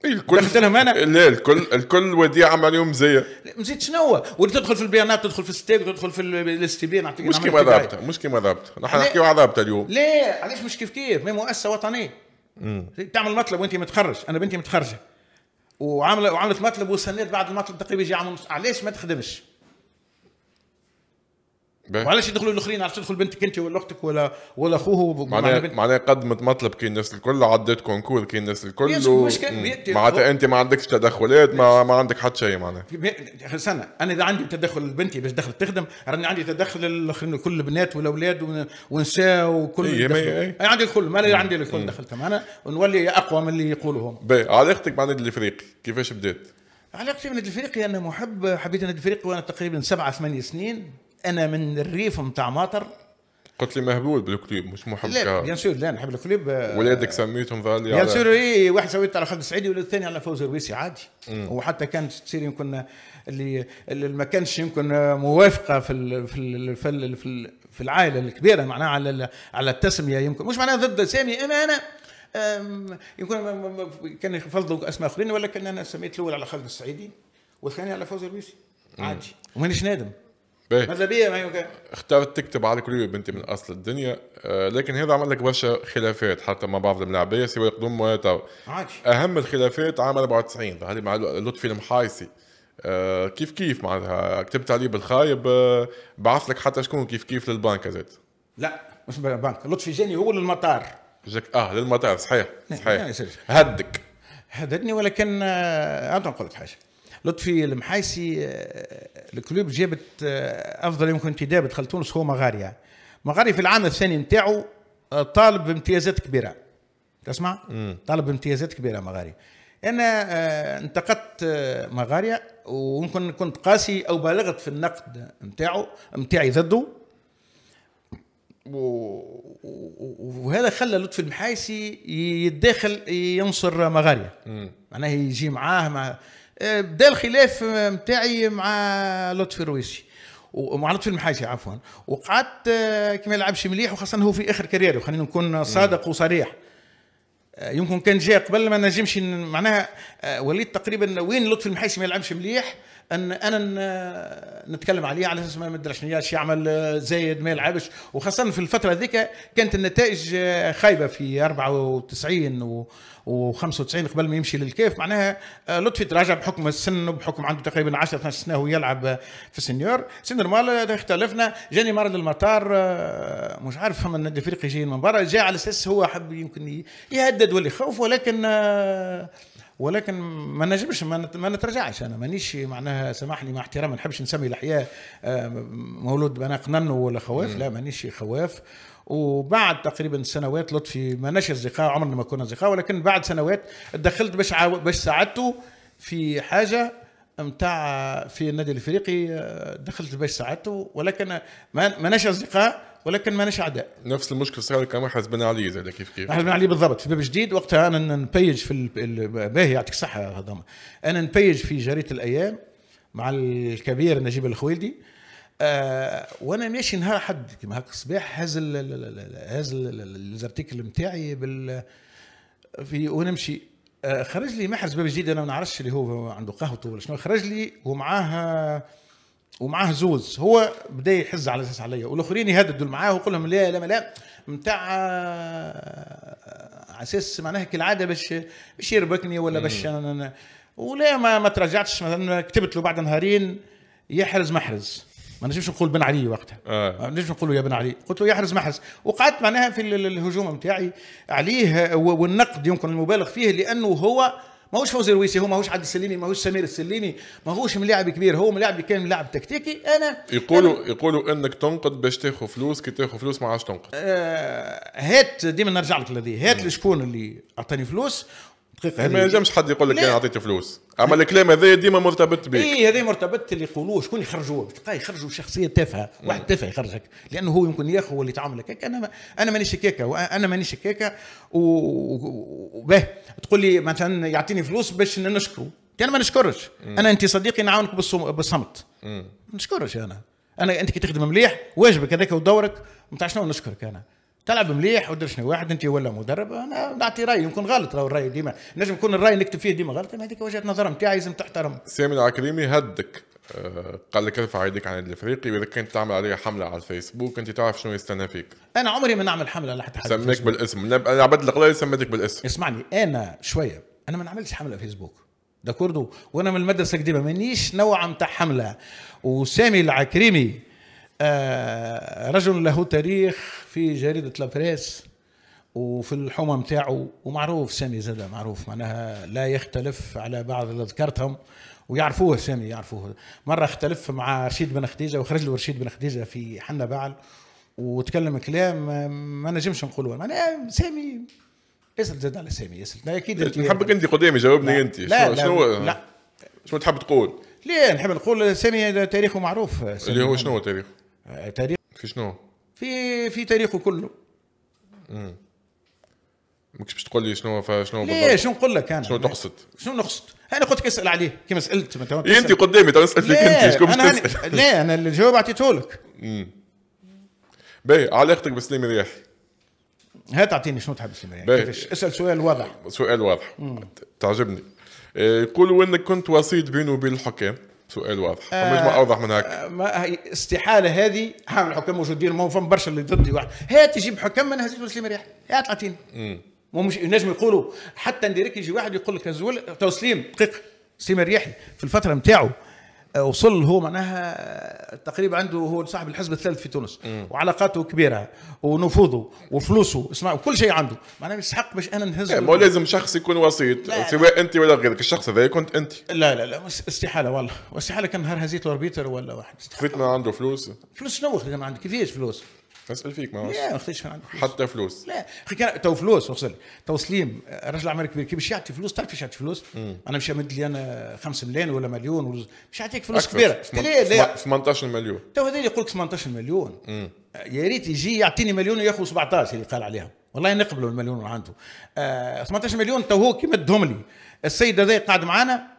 إيه، الكل دخلت لهم انا لا الكل الكل وديع عمل عليهم مزيه مزيت شنو واللي تدخل في البيانات تدخل في الستيك تدخل في الاستبي نعطيك مش كيما ضابطه مش كيما ضابطه نحن نحكيو على ضابطه اليوم لا علاش مش كيف كيف مؤسسه وطنيه تعمل مطلب وانت متخرج انا بنتي متخرجه وعامله وعملت مطلب وسنيت بعد المطلب تقريبا يجي عام ونص علاش ما تخدمش؟ وعلاش يدخلوا الاخرين عرفت تدخل بنتك انت ولا اختك ولا ولا اخوه معناها معناها قدمت مطلب كي الناس الكل عدت كونكور كي الناس الكل و... معناتها انت ما عندكش تدخلات ما, ما عندك حتى شيء معناها سنة انا اذا عندي تدخل بنتي باش دخلت تخدم راني عندي تدخل الاخرين كل بنات والاولاد ونساء وكل اي, أي, أي. عندي الكل ما عندي الكل دخلت معنا ونولي اقوى من اللي يقولوا هم علاقتك مع النادي الافريقي كيفاش بدات؟ علاقتي بالنادي الافريقي انا محب حبيت النادي الافريقي وانا تقريبا سبعة ثمانية سنين انا من الريف نتاع ماطر قلت لي مهبول بالكليب مش محب لا بيان سور لا نحب الكليب آه، ولادك سميتهم ذا بيان سور اي واحد سويت على خالد السعيدي والثاني على فوز الرويسي عادي وحتى كانت تصير يمكن اللي, ما كانش يمكن موافقه في ال في ال في في, في العائله الكبيره معناها على على التسميه يمكن مش معناها ضد سامي اما انا يمكن كان يفضلوا اسماء اخرين ولكن انا سميت الاول على خالد السعيدي والثاني على فوز الرويسي عادي ومانيش نادم إيه. ماذا بيا ما اخترت تكتب على كل بنتي من اصل الدنيا آه، لكن هذا عمل لك برشا خلافات حتى مع بعض الملاعبيه سوى يقدم مواتر اهم الخلافات عام 94 ظهر مع لطفي المحايسي آه، كيف كيف معناتها كتبت عليه بالخايب آه، بعث لك حتى شكون كيف كيف للبنك زاد لا مش بالبنك لطفي جاني هو للمطار جاك اه للمطار صحيح صحيح هدك هددني ولكن انا نقول لك حاجه لطفي المحايسي آه، الكلوب جابت آه، افضل يمكن في دابت تونس هو مغاريا مغاريا في العام الثاني نتاعو آه، طالب بامتيازات كبيره تسمع طالب بامتيازات كبيره مغاريا انا انتقدت مغاريا وممكن كنت قاسي او بالغت في النقد نتاعو نتاعي ضده وهذا خلى لطفي المحايسي يتداخل ينصر مغاريا معناه يجي معاه مع بدا آه، الخلاف نتاعي آه، مع لطفي رويشي ومع لطفي المحاجي عفوا وقعدت آه، كما يلعبش مليح وخاصه هو في اخر كاريره خلينا نكون صادق وصريح يمكن كان جاء قبل ما نجمش معناها وليت تقريبا وين لطفي المحاجي ما يلعبش مليح ان انا نتكلم عليه على اساس ما مدرشنياش يعمل زايد ما يلعبش وخاصه في الفتره ذيك كانت النتائج خايبه في 94 و95 قبل ما يمشي للكيف معناها آه، لطفي تراجع بحكم السن وبحكم عنده تقريبا 10 12 سنه يلعب آه، في السنيور سي نورمال آه، اختلفنا جاني مره للمطار مش عارف فما النادي الافريقي جايين من برا جاء على اساس هو حب يمكن يهدد ولا يخوف ولكن ولكن ما نجمش ما نترجعش انا مانيش معناها سامحني مع احترام ما نحبش نسمي الاحياء مولود بناقنن ولا خواف لا مانيش خواف وبعد تقريبا سنوات لطفي ما ناش اصدقاء عمرنا ما كنا اصدقاء ولكن بعد سنوات دخلت باش باش ساعدته في حاجه نتاع في النادي الافريقي آه، دخلت باش ساعدته ولكن ماناش اصدقاء ولكن ماناش اعداء نفس المشكل صار كان احمد بن علي زاد كيف كيف احمد بن علي بالضبط في باب جديد وقتها انا نبيج في باهي يعطيك الصحه هذا انا نبيج في جريده الايام مع الكبير نجيب الخويلدي آه، وانا ماشي نهار حد كيما هكا الصباح هز هز الزرتيكل نتاعي بال في ونمشي آه، خرج لي محرز باب جديد انا ما نعرفش اللي هو عنده قهوته ولا شنو خرج لي ومعاه ومعاه زوز هو بدا يحز على اساس عليا والاخرين يهددوا معاه ويقول لهم لا لا لا نتاع آه، على اساس معناها كالعاده باش باش يربكني ولا باش ولا ما, ما تراجعتش مثلا كتبت له بعد نهارين يحرز محرز ما نجمش نقول بن علي وقتها آه. ما نجمش نقول يا بن علي قلت له يحرز محرز وقعدت معناها في الهجوم نتاعي عليه آه، والنقد يمكن المبالغ فيه لانه هو ماهوش فوزي الويسي هو ماهوش عبد السليمي ماهوش سمير السليمي ماهوش ملاعب كبير هو ملاعب كان لاعب تكتيكي انا يقولوا أنا يقولوا انك تنقد باش تاخذ فلوس كي تاخذ فلوس ما عادش تنقد آه هات ديما نرجع لك لذي هات شكون اللي اعطاني فلوس دقيقه ما ينجمش حد يقول لك انا اعطيت فلوس اما الكلام هذا ديما مرتبط به اي هذا مرتبط اللي يقولوه شكون يخرجوه تلقاه يخرجوا شخصيه تافهه واحد تافه يخرجك لانه هو يمكن ياخو اللي تعامل هكاك انا ما انا مانيش هكاك انا مانيش هكاك وباه تقول لي مثلا يعطيني فلوس باش نشكره انا ما نشكرش انا انت صديقي نعاونك بالصمت ما نشكرش انا انا انت كي تخدم مليح واجبك هذاك ودورك ما شنو نشكرك انا تلعب مليح ودري شنو واحد انت ولا مدرب انا نعطي راي يمكن غلط راه الراي ديما نجم يكون الراي نكتب فيه ديما غلط هذيك وجهه نظر نتاعي لازم تحترم سامي العكريمي هدك آه، قال لك ارفع يديك عن الافريقي واذا كنت تعمل عليه حمله على الفيسبوك انت تعرف شنو يستنى فيك انا عمري ما نعمل حمله على حد سميك بالاسم انا عبد القلاي سميتك بالاسم اسمعني انا شويه انا ما نعملش حمله فيسبوك داكوردو وانا من المدرسه القديمه مانيش نوع نتاع حمله وسامي العكريمي آه، رجل له تاريخ في جريدة لابريس وفي الحومة متاعه ومعروف سامي زاد معروف معناها لا يختلف على بعض اللي ذكرتهم ويعرفوه سامي يعرفوه مرة اختلف مع رشيد بن خديجة وخرج له رشيد بن خديجة في حنا بعل وتكلم كلام ما نجمش نقوله معناها سامي اسال زاد على سامي اسال اكيد نحبك انت قدامي جاوبني انت لا شنو لا, لا شنو تحب تقول؟ لا نحب نقول سامي تاريخه معروف سامي اللي هو شنو تاريخه؟ تاريخ في شنو؟ في في تاريخه كله امم ما باش تقول لي شنو شنو ليه شنو نقول لك انا شنو تقصد شنو نقصد انا قلت لك اسال عليه كما سالت ما إيه انت قدامي تو اسال فيك انت شكون باش تسال ليه انا الجواب اعطيته لك امم باهي علاقتك بسليم رياح هات تعطيني شنو تحب سليم الرياحي اسال سؤال واضح سؤال واضح مم. تعجبني آه، يقولوا انك كنت وسيط بينه وبين الحكام سؤال واضح آه آه اوضح من هكا آه، ما استحاله هذه حامل الحكام موجودين ما فهم فم برشا اللي ضدي واحد هات يجيب حكام ما نهزيت سليم ريح هات مو مش ينجم يقولوا حتى نديريك يجي واحد يقول لك هزول تو سليم دقيقه سليم الريحي في الفتره نتاعو وصل هو معناها تقريبا عنده هو صاحب الحزب الثالث في تونس مم. وعلاقاته كبيره ونفوذه وفلوسه اسمع وكل شيء عنده معناها يستحق باش انا نهز إيه، ما لازم شخص يكون وسيط سواء انت ولا غيرك الشخص هذا كنت انت لا لا لا استحاله والله استحاله كان نهار هزيت له اربيتر ولا واحد استحق. فتنا عنده فلوس فلوس شنو خدام عندك كيفاش فلوس اسال فيك ما لا ما من عنده فلوس حتى فلوس لا اخي كان تو فلوس وصل تو سليم رجل اعمال كبير كي يعطي فلوس تعرف كيفاش يعطي فلوس مم. انا مش امد لي انا 5 ملايين ولا مليون ولا مش يعطيك فلوس أكثر. كبيره في ليه ليه 18 مليون تو هذا اللي يقول لك 18 مليون يا ريت يجي يعطيني مليون وياخذ 17 اللي قال عليها والله نقبلوا المليون اللي عنده آه 18 مليون تو هو كي مدهم لي السيد هذا قاعد معانا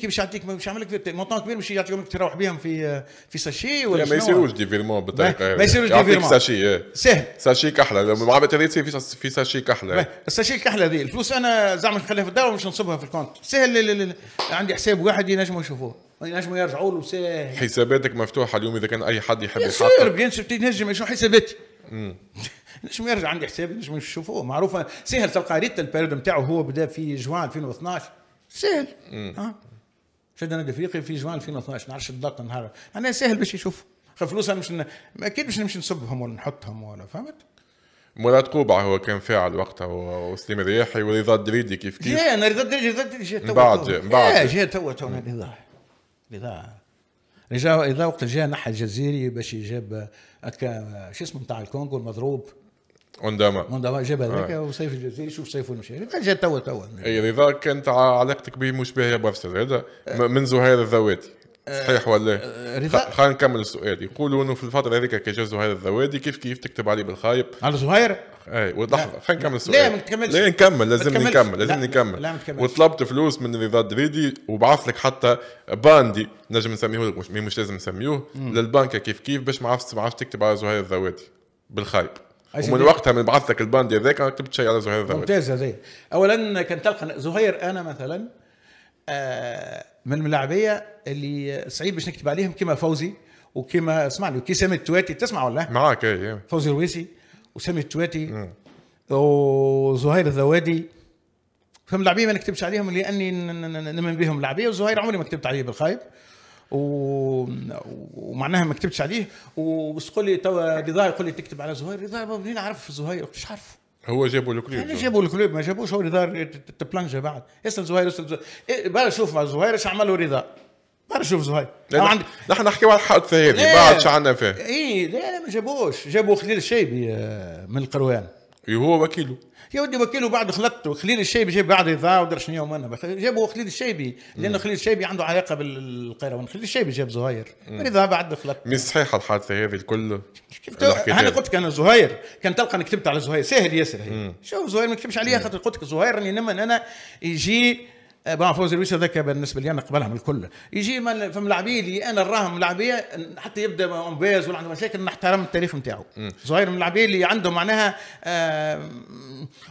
كي مش يعطيك مش يعمل لك مونطون كبير مش يعطيهم لك تروح بهم في في ساشي ولا ما يصيروش ديفيرمون بالطريقه ما يصيروش ديفيرمون ساشي إيه. سهل ساشي كحله لو ما تصير في ساشي كحله الساشي الكحله هذه الفلوس انا زعما نخليها في الدار ومش نصبها في الكونت سهل عندي حساب واحد ينجموا يشوفوه ينجموا يرجعوا له ساهل حساباتك مفتوحه اليوم اذا كان اي حد يحب يحط بيان سور تنجم شنو حساباتي (laughs) نجم يرجع عندي حسابي نجم يشوفوه معروفه سهل تلقى ريت البيريود نتاعو هو بدا في جوان 2012 سهل أه. شد انا افريقيا في جوان 2012 ما نعرفش الدقه نهار انا سهل باش يشوف انا مش ن... اكيد مش نمشي نصبهم ولا نحطهم ولا فهمت مراد قوبعة هو كان فاعل وقتها وسليم الرياحي ورضا الدريدي كيف كيف جاي انا رضا الدريدي رضا الدريدي تو بعد بعد جاء تو تو رضا رضا رضا وقت جاء نحى الجزيري باش يجيب شو اسمه نتاع الكونغو المضروب عندما عندما جاب هذاك آه. وسيف الجزيري شوف سيف المشاري جا توا توا اي لذا كانت علاقتك به مشبهه برشا هذا من زهير الذواتي صحيح ولا رضا خلينا نكمل السؤال يقولوا انه في الفتره هذيك كي جا زهير الذوادي كيف كيف تكتب عليه بالخايب على زهير اي لحظه خلينا نكمل السؤال لا ما تكملش لا نكمل لازم نكمل لازم نكمل لا ما وطلبت فلوس من رضا دريدي وبعث لك حتى باندي نجم نسميه مش, مش لازم نسميوه للبنكه كيف كيف باش ما عرفتش تكتب على زهير الذوادي بالخايب ومن وقتها من بعثتك الباند ذاك انا كتبت شيء على زهير ذوي ممتاز زي اولا كان تلقى زهير انا مثلا آه، من الملاعبيه اللي صعيب باش نكتب عليهم كما فوزي وكما اسمعني كي سامي التواتي تسمع ولا معاك اي إيه. فوزي رويسي وسامي التواتي وزهير الذوادي فهم لاعبين ما نكتبش عليهم لاني نؤمن بهم لاعبيه وزهير عمري ما كتبت عليه بالخايب و... ومعناها ما كتبتش عليه وبسقول لي توا رضا يقول لي تكتب على زهير رضا منين عرف زهير مش عارف هو جابوا الكلوب يعني جابوا الكلوب ما جابوش هو رضا تبلانجا بعد اسال زهير اسال زهير إيه شوف مع زهير ايش عملوا رضا برا شوف زهير عندي نحن نحكيو على الحادثه هذه بعد شو عندنا فيها اي لا ما جابوش جابوا خليل الشيبي آه، من القروان هو وكيله يا ودي وكيله بعد خلطته خليل الشيبي جاب بعد ذا ودر شنو انا جابوا خليل الشيبي لانه خليل الشيبي عنده علاقه بالقيروان خليل الشيبي جاب زهير رضا بعد خلطته مش صحيحه الحادثه هذه الكل انا قلت لك انا زهير كان تلقى انا كتبت على زهير سهل ياسر هي شوف زهير ما نكتبش عليها خاطر قلت لك زهير راني نمن انا يجي إيه، بون فوزي لويس هذاك بالنسبه لي انا قبلها من الكل يجي من فم اللي انا نراهم ملاعبيه حتى يبدا امبيز ولا عنده مشاكل نحترم التاريخ نتاعو صغير من اللاعبيه اللي عنده معناها آه،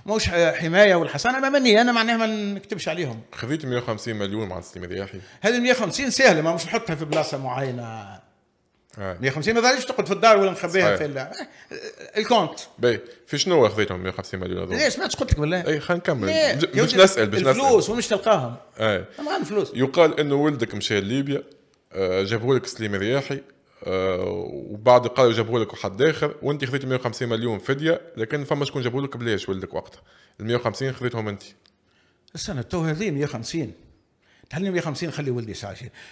موش حمايه انا مني انا معناها ما نكتبش عليهم خذيت 150 مليون مع سليم الرياحي هذه 150 سهله ما مش نحطها في بلاصه معينه 150 آه. ما ظهرش تقعد في الدار ولا مخبيها في الكونت باهي في شنو اخذتهم 150 مليون هذول؟ ليش ما قلت لك بالله؟ اي خلينا نكمل باش نسال باش نسال الفلوس ومش تلقاهم اي ما فلوس يقال انه ولدك مشى لليبيا آه، جابوا لك سليم رياحي آه، وبعد قالوا جابوا لك واحد اخر وانت خذيت 150 مليون فديه لكن فما شكون جابوا لك بلاش ولدك وقتها ال 150 خذيتهم انت السنه تو هذه 150 هل 150 خلي ولدي شيء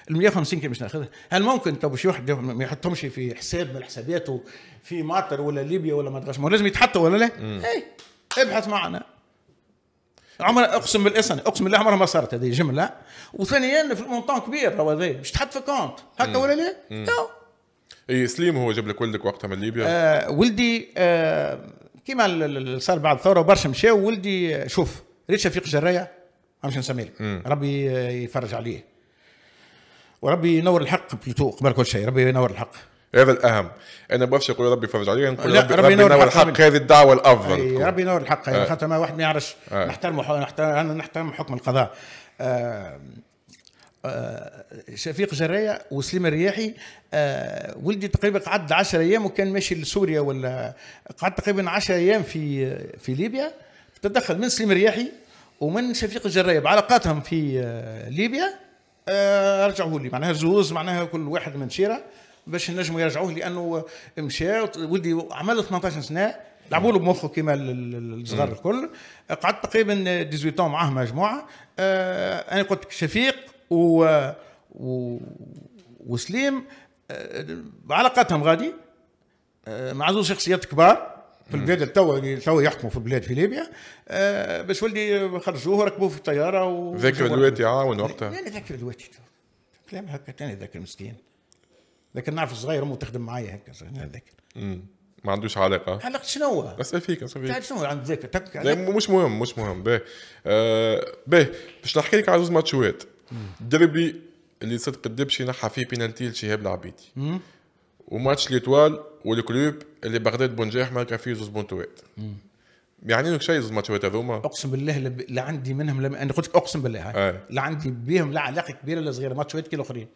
ال 150 كيف مش ناخذها هل ممكن طب شو ما يحطهمش في حساب من حساباته في ماتر ولا ليبيا ولا ما ما لازم يتحطوا ولا لا اي ابحث معنا عمر اقسم بالاسن اقسم بالله عمرها ما صارت هذه جمله وثانيا في المونطون كبير هو هذا مش تحط في كونت هكا ولا لا؟ اي سليم هو جاب لك ولدك وقتها من ليبيا آه ولدي آه كيما صار بعد الثوره برشا مشاو ولدي آه، شوف ريت شفيق جرايه امشن سمير ربي يفرج عليه وربي ينور الحق بلوتو قبل كل شيء ربي ينور الحق هذا الاهم انا بفش يقول ربي يفرج عليه نقول ربي, ربي, ينور الحق, الحق هذه الدعوه الافضل أي ربي ينور الحق يعني آه. خاطر ما واحد ما يعرفش آه. نحترم نحترم نحترم حكم القضاء آه آه شفيق جراية وسليم الرياحي آه ولدي تقريبا قعد 10 ايام وكان ماشي لسوريا ولا قعد تقريبا 10 ايام في في ليبيا تدخل من سليم الرياحي ومن شفيق الجريب علاقاتهم في آه، ليبيا آه، رجعوه لي معناها زوز معناها كل واحد من شيره باش نجموا يرجعوه لانه مشى ولدي عمل 18 سنه لعبوا له بمخه كيما الصغار الكل قعدت تقريبا 18 معاه مجموعه آه، انا قلت شفيق و, و... وسليم علاقاتهم غادي مع زوج شخصيات كبار في البلاد تو تو يحكموا في البلاد في ليبيا آه باش ولدي خرجوه وركبوه في الطياره و ذاكر الواتي عاون وقتها لا لا يعني ذاكر الواتي كلام هكا تاني ذاكر مسكين لكن نعرف صغير امه تخدم معايا هكا ذاكر ما عندوش علاقة علاقة شنو؟ هو؟ اسأل فيك اسأل فيك شنو عند ذاكر مش مهم مش مهم باهي آه باهي باش نحكي لك على زوج ماتشوات الدربي اللي صدق الدبشي نحى فيه بينالتي لشهاب العبيدي وماتش ليتوال والكلوب اللي بغداد بونجاح ماركا فيه زوز بونتوات يعني لك شيء زوز ماتشات هذوما اقسم بالله لا عندي منهم لم... انا قلت لك اقسم بالله آه. لا عندي بهم لا علاقه كبيره ولا صغيره ماتشات كي الاخرين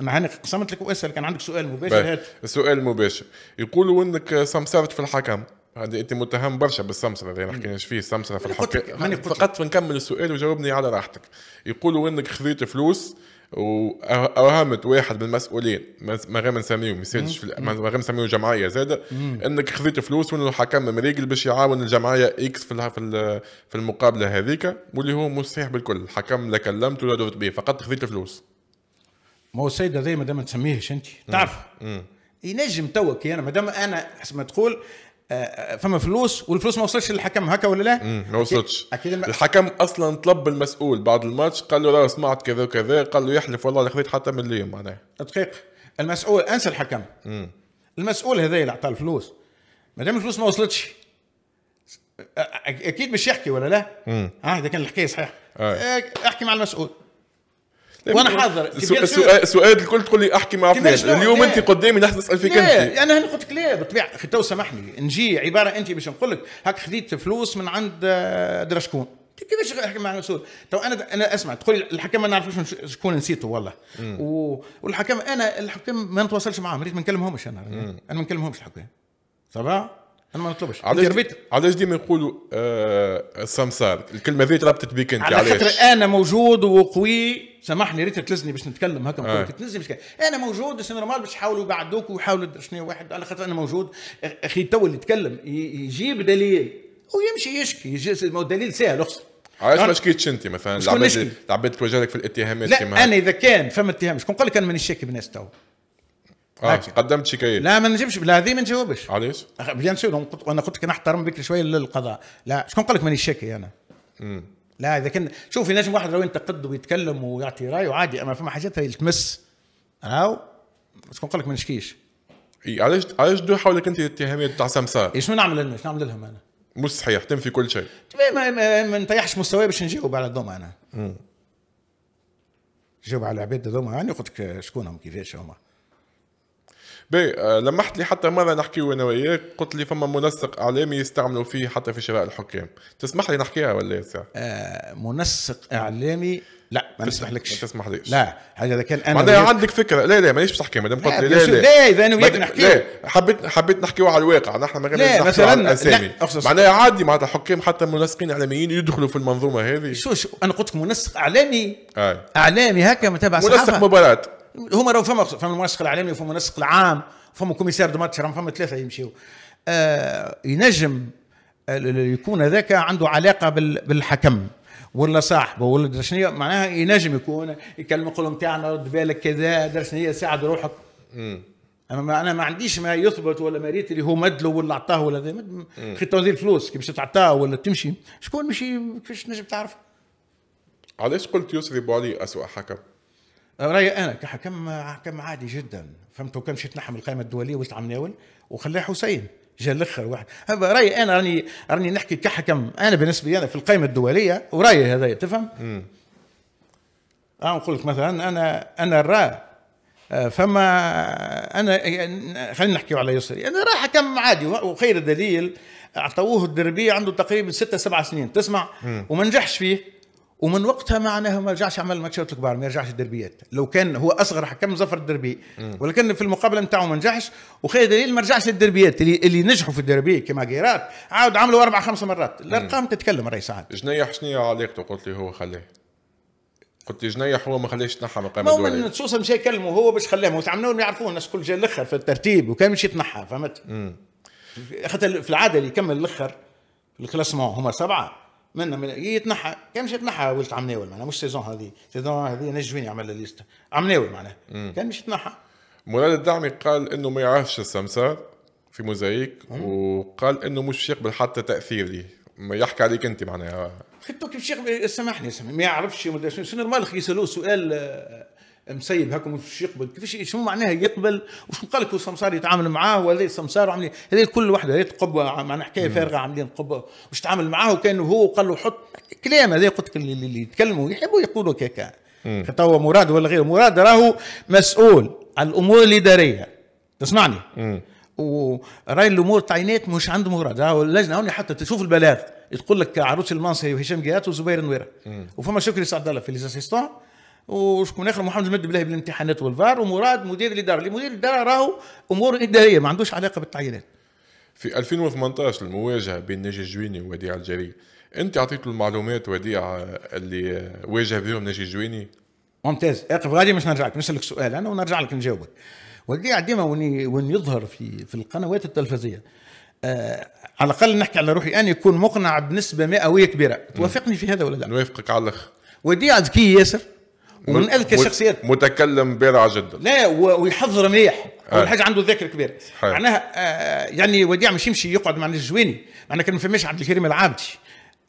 انا هنا قسمت لك واسال كان عندك سؤال مباشر هات السؤال المباشر يقولوا انك سمسرت في الحكم هذا انت متهم برشا بالسمسره اللي حكيناش فيه السمسره في الحكم فقط نكمل السؤال وجاوبني على راحتك يقولوا انك خذيت فلوس واوهمت واحد من المسؤولين ما غير نسميهم مساج ما غير نسميه جمعيه زاده انك خذيت فلوس وانه الحكم مريقل باش يعاون الجمعيه اكس في في المقابله هذيك واللي هو مش صحيح بالكل الحكم لا كلمت ولا درت به فقط خذيت فلوس ما هو السيد هذا ما ما تسميهش انت تعرف ينجم توا كي انا دام انا حسب ما تقول فما فلوس والفلوس ما وصلتش للحكم هكا ولا لا؟ ما وصلتش اكيد الم... الحكم اصلا طلب المسؤول بعد الماتش قال له لا سمعت كذا وكذا قال له يحلف والله اللي خذيت حتى من اليوم معناها دقيق المسؤول انسى الحكم مم. المسؤول هذا اللي اعطى الفلوس ما دام الفلوس ما وصلتش اكيد مش يحكي ولا لا؟ امم اه اذا كان الحكايه صحيح أي. آه. احكي مع المسؤول وانا حاضر سؤال سؤال الكل تقول لي احكي مع فلان اليوم انت قدامي نحن نسال فيك انت يعني انا يعني قلت لك لا بالطبيعه اخي تو سامحني نجي عباره انت باش نقول لك هاك خذيت فلوس من عند آه، درشكون كيفاش احكي مع المسؤول؟ تو انا انا اسمع تقول الحكم ما نعرفوش شكون نسيته والله و... والحكم انا الحكم ما نتواصلش معاهم ريت ما نكلمهمش انا انا ما نكلمهمش الحكام صباح انا ما نطلبش علاش ربيت علاش ديما نقولوا آه السمسار الكلمه ذي ربطت بيك انت على خاطر انا موجود وقوي سامحني ريت تلزني باش نتكلم هكا آه. تلزني باش انا موجود سي نورمال باش يحاولوا يبعدوك ويحاولوا شنو واحد على خاطر انا موجود اخي تو اللي يتكلم يجيب دليل ويمشي يشكي دليل سهل اخسر علاش ما شكيتش انت مثلا العباد العباد توجه لك في الاتهامات لا انا اذا كان فما اتهام شكون قال لك انا مانيش شاكي بالناس تو اه قدمت شكايه لا ما نجيبش لا هذه ما نجاوبش علاش؟ بيان سور انا قلت لك نحترم بك شويه للقضاء لا شكون قال لك ماني شاكي انا؟ امم لا اذا كان شوف نجم واحد لو ينتقد ويتكلم ويعطي رايه عادي اما فما حاجات هي تمس راهو شكون قال لك ما نشكيش؟ اي علاش علاش تدور حولك انت الاتهامات تاع سمسار؟ شنو نعمل شنو نعمل لهم انا؟ مش صحيح تم في كل شيء طيب، ما, ما, ما نطيحش مستواي باش نجاوب على الدوم انا نجاوب على العباد هذوما يعني قلت لك شكونهم كيفاش هما بي آه، لمحت لي حتى مره نحكي انا وياك قلت لي فما منسق اعلامي يستعملوا فيه حتى في شراء الحكام تسمح لي نحكيها ولا ساعة؟ آه منسق اعلامي لا ما نسمحلكش ما تسمحليش لا حاجه اذا كان انا معناها عندك فكره لا لا مانيش باش تحكي مادام قلت لي لا لا لا اذا انا وياك نحكي لا حبيت حبيت نحكيو على الواقع نحن ما غير مثلا على الاسامي معناها عادي معناتها الحكام حتى منسقين اعلاميين يدخلوا في المنظومه هذه شو شو انا قلت لك منسق اعلامي اعلامي هكا متابع منسق مباراه هما راهو فما فما المنسق العالمي وفما المنسق العام فما كوميسار دو ماتش فما ثلاثه يمشيو آه ينجم آه، يكون هذاك عنده علاقه بالحكم ولا صاحبه ولا درشنية معناها ينجم يكون يكلم يقول له نتاعنا رد بالك كذا درشنية ساعد روحك م. اما انا ما عنديش ما يثبت ولا مريت اللي هو مد له ولا اعطاه ولا ذا خي تنزيل فلوس كي باش تعطاه ولا تمشي شكون مشي كيفاش تنجم تعرف علاش قلت بو علي اسوء حكم؟ رايي انا كحكم حكم عادي جدا فهمت وكان مشيت نحم القائمه الدوليه وش عم ناول حسين جا الاخر واحد هذا رايي انا راني راني نحكي كحكم انا بالنسبه لي انا في القائمه الدوليه ورايي هذا تفهم؟ اه نقول لك مثلا انا انا نرى آه، فما انا خلينا نحكيو على يسري انا راه حكم عادي وخير دليل اعطوه الدربيه عنده تقريبا ستة سبعة سنين تسمع وما نجحش فيه ومن وقتها معناها ما رجعش عمل ماتشات الكبار ما يرجعش الدربيات لو كان هو اصغر حكم زفر الدربي ولكن في المقابله نتاعو ما نجحش وخير دليل ما رجعش الدربيات اللي, اللي نجحوا في الدربي كما جيرات عاود عملوا اربع خمس مرات الارقام تتكلم راهي ساعات جنيح شنو علاقته قلت لي هو خلاه قلت لي جنيح هو ما خليش تنحى قائمه الدوري من سوسه مشى يكلمه هو باش خلاه وتعملوا يعرفوه الناس كل جاي الاخر في الترتيب وكان مشي يتنحى فهمت خاطر في العاده اللي يكمل الاخر الكلاسمون هما سبعه منا من يتنحى كان مش يتنحى ولد عم ناول معناها مش سيزون هذه سيزون هذه نجمين يعمل ليست عم ناول معناها كان مش يتنحى مراد الدعمي قال انه ما يعرفش السمسار في موزايك وقال انه مش يقبل حتى تاثير لي ما يحكي عليك انت معناها خدتك الشيخ سامحني سامحني ما يعرفش شنو نورمال يسالوه سؤال آه، مسيب هكم وش يقبل كيفاش شنو معناها يقبل وش قال لك السمسار يتعامل معاه ولا السمسار عاملين يعني هذه كل واحده هذه قبه معناها حكايه فارغه عاملين قبه وش تعامل معاه وكانه هو قال له حط كلام هذا قلت لك اللي يتكلموا يحبوا يقولوا كيكا توا مراد ولا غير مراد راهو مسؤول على الامور الاداريه تسمعني وراي الامور تعينات مش عند مراد راهو اللجنه هوني حتى تشوف البلاغ تقول لك عروس المنصري وهشام جيات وزبير نويره وفما شكري سعد الله في ليزاسيستون وشكون اخر محمد المد بالله بالامتحانات والفار ومراد مدير الاداره اللي مدير الاداره راهو امور اداريه ما عندوش علاقه بالتعيينات في 2018 المواجهه بين ناجي جويني ووديع الجري انت اعطيته المعلومات وديع اللي واجه بهم ناجي جويني ممتاز اقف غادي باش نرجع لك نسالك سؤال انا ونرجع لك نجاوبك وديع ديما وين يظهر في في القنوات التلفزيونيه آه على الاقل نحكي على روحي انا يكون مقنع بنسبه مئويه كبيره توافقني في هذا ولا لا؟ نوافقك على الاخر وديع ذكي ياسر ومن اذكى الشخصيات متكلم بارع جدا لا ويحضر مليح آه. اول حاجه عنده ذاكره كبيره معناها آه، يعني وديع مش يمشي يقعد مع الجويني معناها كان ما فماش عبد الكريم العابدي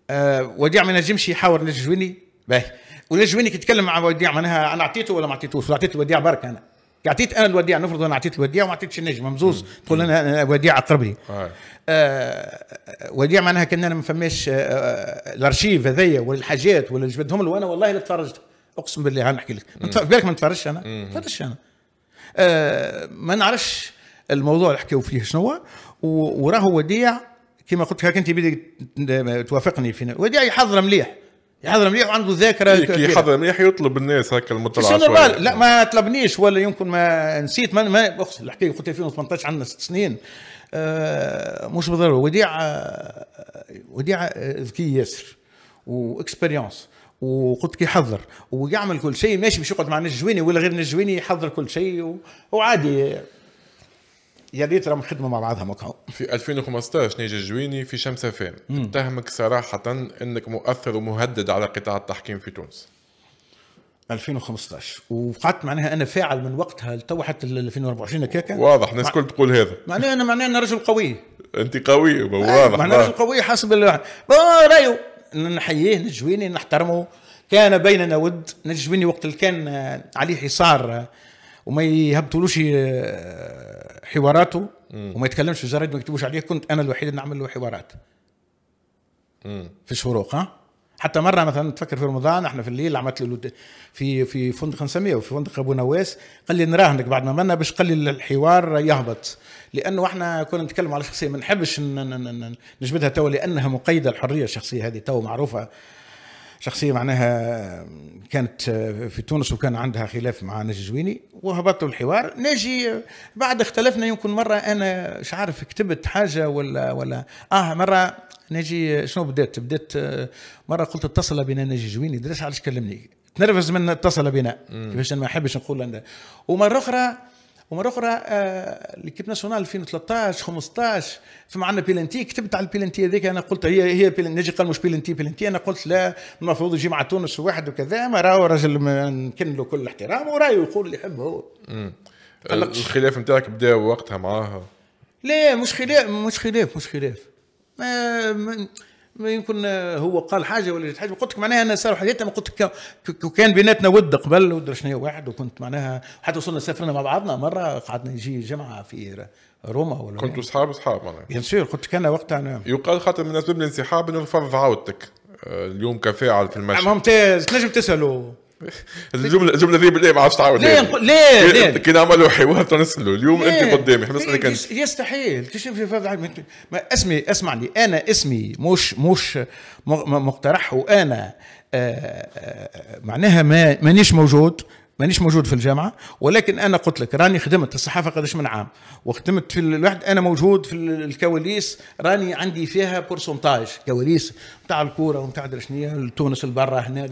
آه، وديع ما نجمش يحاور الجويني باهي والجويني يتكلم مع وديع معناها انا اعطيته ولا ما اعطيتوش اعطيت الوديع برك انا اعطيت انا الوديع نفرض انا اعطيت الوديع وما اعطيتش النجم ممزوز تقول انا وديع عطربلي آه وديع معناها كان انا ما فماش الارشيف هذايا والحاجات ولا جبدهم له وانا والله اللي تفرجت اقسم بالله انا احكي لك في بالك ما نتفرجش انا ما نتفرجش انا آه ما نعرفش الموضوع اللي حكيو فيه شنو هو وراهو وديع كما قلت لك انت بدك توافقني في وديع يحضر مليح يحضر مليح وعنده ذاكره إيه، كي يحضر مليح يطلب الناس هكا المطلع لا ما طلبنيش ولا يمكن ما نسيت ما, ما الحكايه قلت 2018 عندنا ست سنين آه مش بالضروره وديع آه، وديع آه، ذكي ياسر واكسبيريونس وقلت كيحضر ويعمل كل شيء ماشي باش يقعد مع نجويني ولا غير نجويني يحضر كل شيء و... وعادي يا ريت راهم خدموا مع بعضهم وكاو في 2015 ناجي الجويني في شمس فام اتهمك صراحه انك مؤثر ومهدد على قطاع التحكيم في تونس 2015 وقعدت معناها انا فاعل من وقتها لتو حتى 2024 هكاك واضح الناس الكل مع... تقول هذا معناها انا معناها انا رجل قوي انت قوي واضح معناها رجل قوي حسب رايو نحييه نجويني نحترمه كان بيننا ود نجويني وقت اللي كان آه، عليه حصار آه، وما يهبطولوش آه، حواراته وما يتكلمش في الجرايد ما يكتبوش عليه كنت انا الوحيد اللي نعمل له حوارات في الشروق ها حتى مره مثلا تفكر في رمضان احنا في الليل عملت له في في فندق 500 وفي فندق ابو نواس قال لي نراهنك بعد ما منا باش قال لي الحوار يهبط لانه احنا كنا نتكلم على شخصيه ما نحبش نجبدها تو لانها مقيده الحريه الشخصيه هذه تو معروفه شخصيه معناها كانت في تونس وكان عندها خلاف مع ناجي جويني وهبطوا الحوار ناجي بعد اختلفنا يمكن مره انا مش عارف كتبت حاجه ولا ولا اه مره ناجي شنو بدات بدات مره قلت اتصل بنا ناجي جويني درس علاش كلمني تنرفز من اتصل بنا كيفاش انا ما نحبش نقول ومره اخرى ومره اخرى آه، ليكيب ناسيونال 2013 15 فما عندنا بيلانتي كتبت على البيلانتي هذيك انا قلت هي هي نجي قال مش بيلانتي بيلانتي انا قلت لا المفروض يجي مع تونس واحد وكذا ما راهو راجل نكن له كل احترام ورايه يقول اللي يحب هو الخلاف نتاعك بدا وقتها معاها لا مش خلاف مش خلاف مش خلاف ما, ما يمكن آه، هو قال حاجه ولا حاجه قلت لك معناها انا صار حاجات ما قلت لك كان بيناتنا ود قبل ود شنو واحد وكنت معناها حتى وصلنا سافرنا مع بعضنا مره قعدنا نجي جمعه في روما ولا كنتوا اصحاب اصحاب معناها بيان سور قلت لك انا وقتها انا يقال خاطر من اسباب الانسحاب انه رفض عودتك آه، اليوم كفاعل في المشهد ممتاز تنجم تساله الجمله الجمله ذي بالله ما عرفش تعاود ليه ليه ليه كي نعملوا حوار تنسلو اليوم انت قدامي نسالك انت يستحيل تشوف في هذا اسمي اسمعني انا اسمي مش مش مقترح وانا آه، آه، معناها ما مانيش موجود مانيش موجود في الجامعه ولكن انا قلت لك راني خدمت الصحافه قداش من عام وخدمت في الواحد انا موجود في الكواليس راني عندي فيها بورسنتاج كواليس نتاع الكوره ونتاع شنو تونس البرا هنا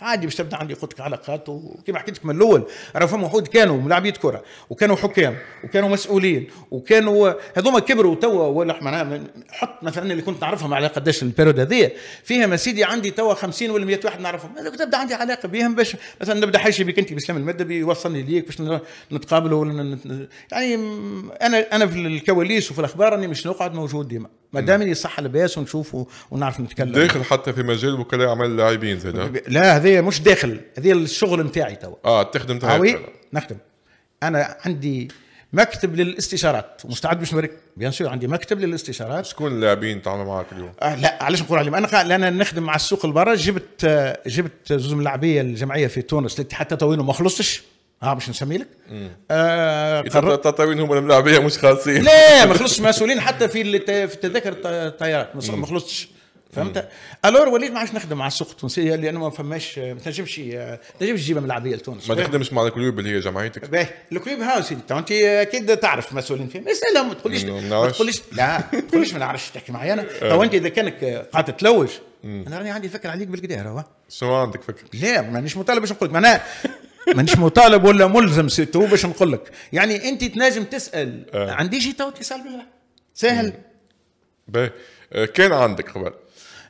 عادي باش تبدا عندي قلت لك علاقات وكما حكيت لك من الاول راه فما وحود كانوا ملاعبيه كره وكانوا حكام وكانوا مسؤولين وكانوا هذوما كبروا توا ولا معناها حط مثلا اللي كنت نعرفهم على قداش البيرود هذيا فيها ما سيدي عندي توا 50 ولا 100 واحد نعرفهم تبدا عندي علاقه بهم باش مثلا نبدا حاجه لك انت باسلام المدبي وصلني ليك باش نتقابلوا ولا نت... يعني انا انا في الكواليس وفي الاخبار اني مش نقعد موجود ديما ما دام صح لباس ونشوفه ونعرف نتكلم داخل حتى في مجال وكلاء اعمال اللاعبين زاد لا هذا مش داخل هذا الشغل نتاعي توا اه تخدم تاعي نخدم انا عندي مكتب للاستشارات مستعد باش نوريك بيان سور عندي مكتب للاستشارات شكون اللاعبين تعاملوا معاك اليوم؟ آه لا علاش نقول عليهم انا لان نخدم مع السوق البرا جبت آه جبت زوز من اللاعبيه الجمعيه في تونس اللي حتى تطوينهم ما خلصتش ها باش نسمي لك آه قرر... الملاعبيه مش خالصين لا ما (laughs) خلصتش مسؤولين حتى في في تذاكر الطيارات ما خلصتش فهمت الور وليت ما عادش نخدم مع السوق التونسيه لانه ما فماش ما تنجمش ما تنجمش تجيبها من العربيه لتونس ما تخدمش مع الكلوب اللي هي جمعيتك باهي الكلوب ها سيدي انت اكيد تعرف مسؤولين فيهم اسالهم ما تقوليش ما تقوليش لا ما تقوليش ما نعرفش تحكي معي انا آه. تو انت اذا كانك قاعد تلوج انا راني عندي فكره عليك بالكدا راهو شنو عندك فكره؟ لا مانيش مطالب باش نقول لك معناها مانيش مطالب ولا ملزم سيتو باش نقول لك يعني انت تنجم تسال آه. عندي جي تو اتصال سهل باهي آه، كان عندك قبل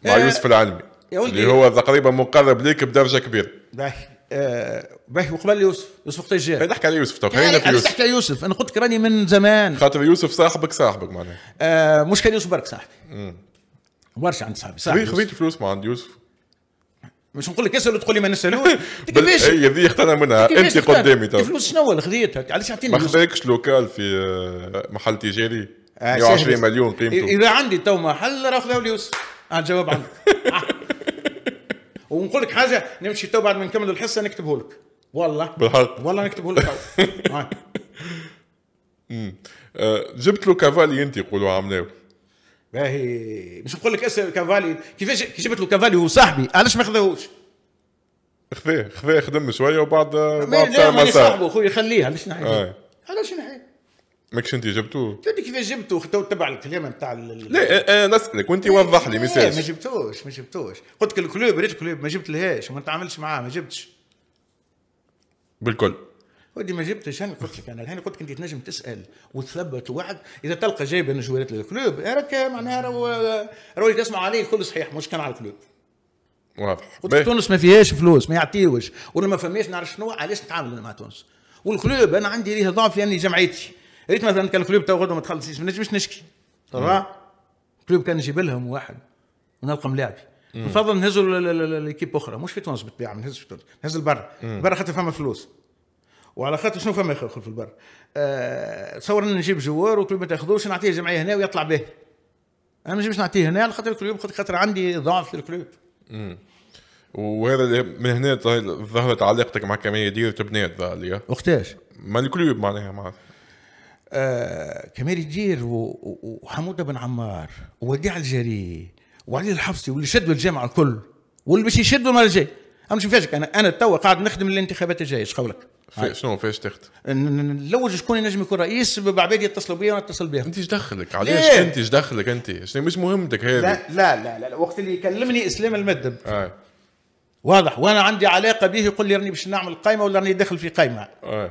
مع آه، يوسف العلمي اللي هو تقريبا مقرب ليك بدرجه كبيره باهي آه، وقبل يوسف يوسف وقت جاء إيه، نحكي على يوسف تو خلينا يعني في يوسف نحكي على يوسف انا قلت لك راني من زمان خاطر يوسف صاحبك صاحبك معناها آه مش كان يوسف برك صاحبي برشا عند صاحبي صاحبي خذيت فلوس ما عند يوسف مش نقول لك اسال وتقول لي ما نسالوش كيفاش هي ذي اختنا منها انت قدامي تو الفلوس شنو اللي خذيتها علاش عطيني ما خذاكش لوكال في آه، محل تجاري 120 مليون قيمته اذا عندي تو محل راه خذاو ليوسف نجاوب عندك (laughs) آه. ونقول لك حاجه نمشي تو بعد ما نكمل الحصه نكتبه لك والله بالحق والله نكتبه لك (laughs) آه. آه، جبت له كافالي انت يقولوا عامله باهي مش نقول لك اسم كافالي كيفاش كي جبت له كافالي هو صاحبي علاش ما خذاهوش؟ خذاه خذاه خدم شويه وبعد بعد ما صاحبه خويا خليه علاش نحكي؟ علاش ماكش انت جبتو تدري كيفاش جبتو تو تبع الكلام نتاع لا انا آه، آه، اسالك وانت إيه، وضح لي إيه، ميساج ما جبتوش ما جبتوش قلت لك الكلوب ريت الكلوب ما جبت لهاش وما تعاملش معاه ما جبتش بالكل ودي ما جبتش انا قلت لك انا الحين قلت لك انت تنجم تسال وتثبت واحد اذا تلقى جايب نجوالات للكلوب إيه راك معناها رو رو تسمع عليه كل صحيح مش كان على الكلوب واضح قلت تونس ما فيهاش فلوس ما يعطيوش ولا ما فماش نعرف شنو علاش نتعامل مع تونس والكلوب انا عندي ليه ضعف لاني جمعيتي ريت مثلا كان الكلوب تو غدوه ما تخلصيش ما نجمش نشكي ترى الكلوب كان نجيب لهم واحد ونلقى ملاعبي نفضل نهزوا ليكيب اخرى مش في تونس بالطبيعه ما نهزش في تونس نهز البر برا خاطر فما فلوس وعلى خاطر شنو فما يدخل في البر أه تصور ان نجيب جوار وكل ما تاخذوش نعطيه جمعيه هنا ويطلع به انا ما نجمش نعطيه هنا على خاطر الكلوب خاطر عندي ضعف الكلوب وهذا من هنا ظهرت علاقتك مع كمية دير تبنيت ظهر وقتاش؟ مع الكلوب معناها معناها آه، كمال الدير وحمودة بن عمار ووديع الجري وعلي الحفصي واللي شدوا الجامعة الكل واللي باش يشدوا المرة الجاية أنا مش نفاجئك أنا أنا توا قاعد نخدم الانتخابات الجاية إيش قولك؟ شنو فاش تخدم؟ نلوج شكون ينجم يكون رئيس بعباد يتصلوا بيا ونتصل بهم انت ايش دخلك؟ علاش انت ايش دخلك انت؟ شنو مش مهمتك هذه؟ لا, لا لا لا وقت اللي يكلمني اسلام المدب. آه. واضح وانا عندي علاقه به يقول لي راني باش نعمل قائمه ولا راني داخل في قائمه. آه.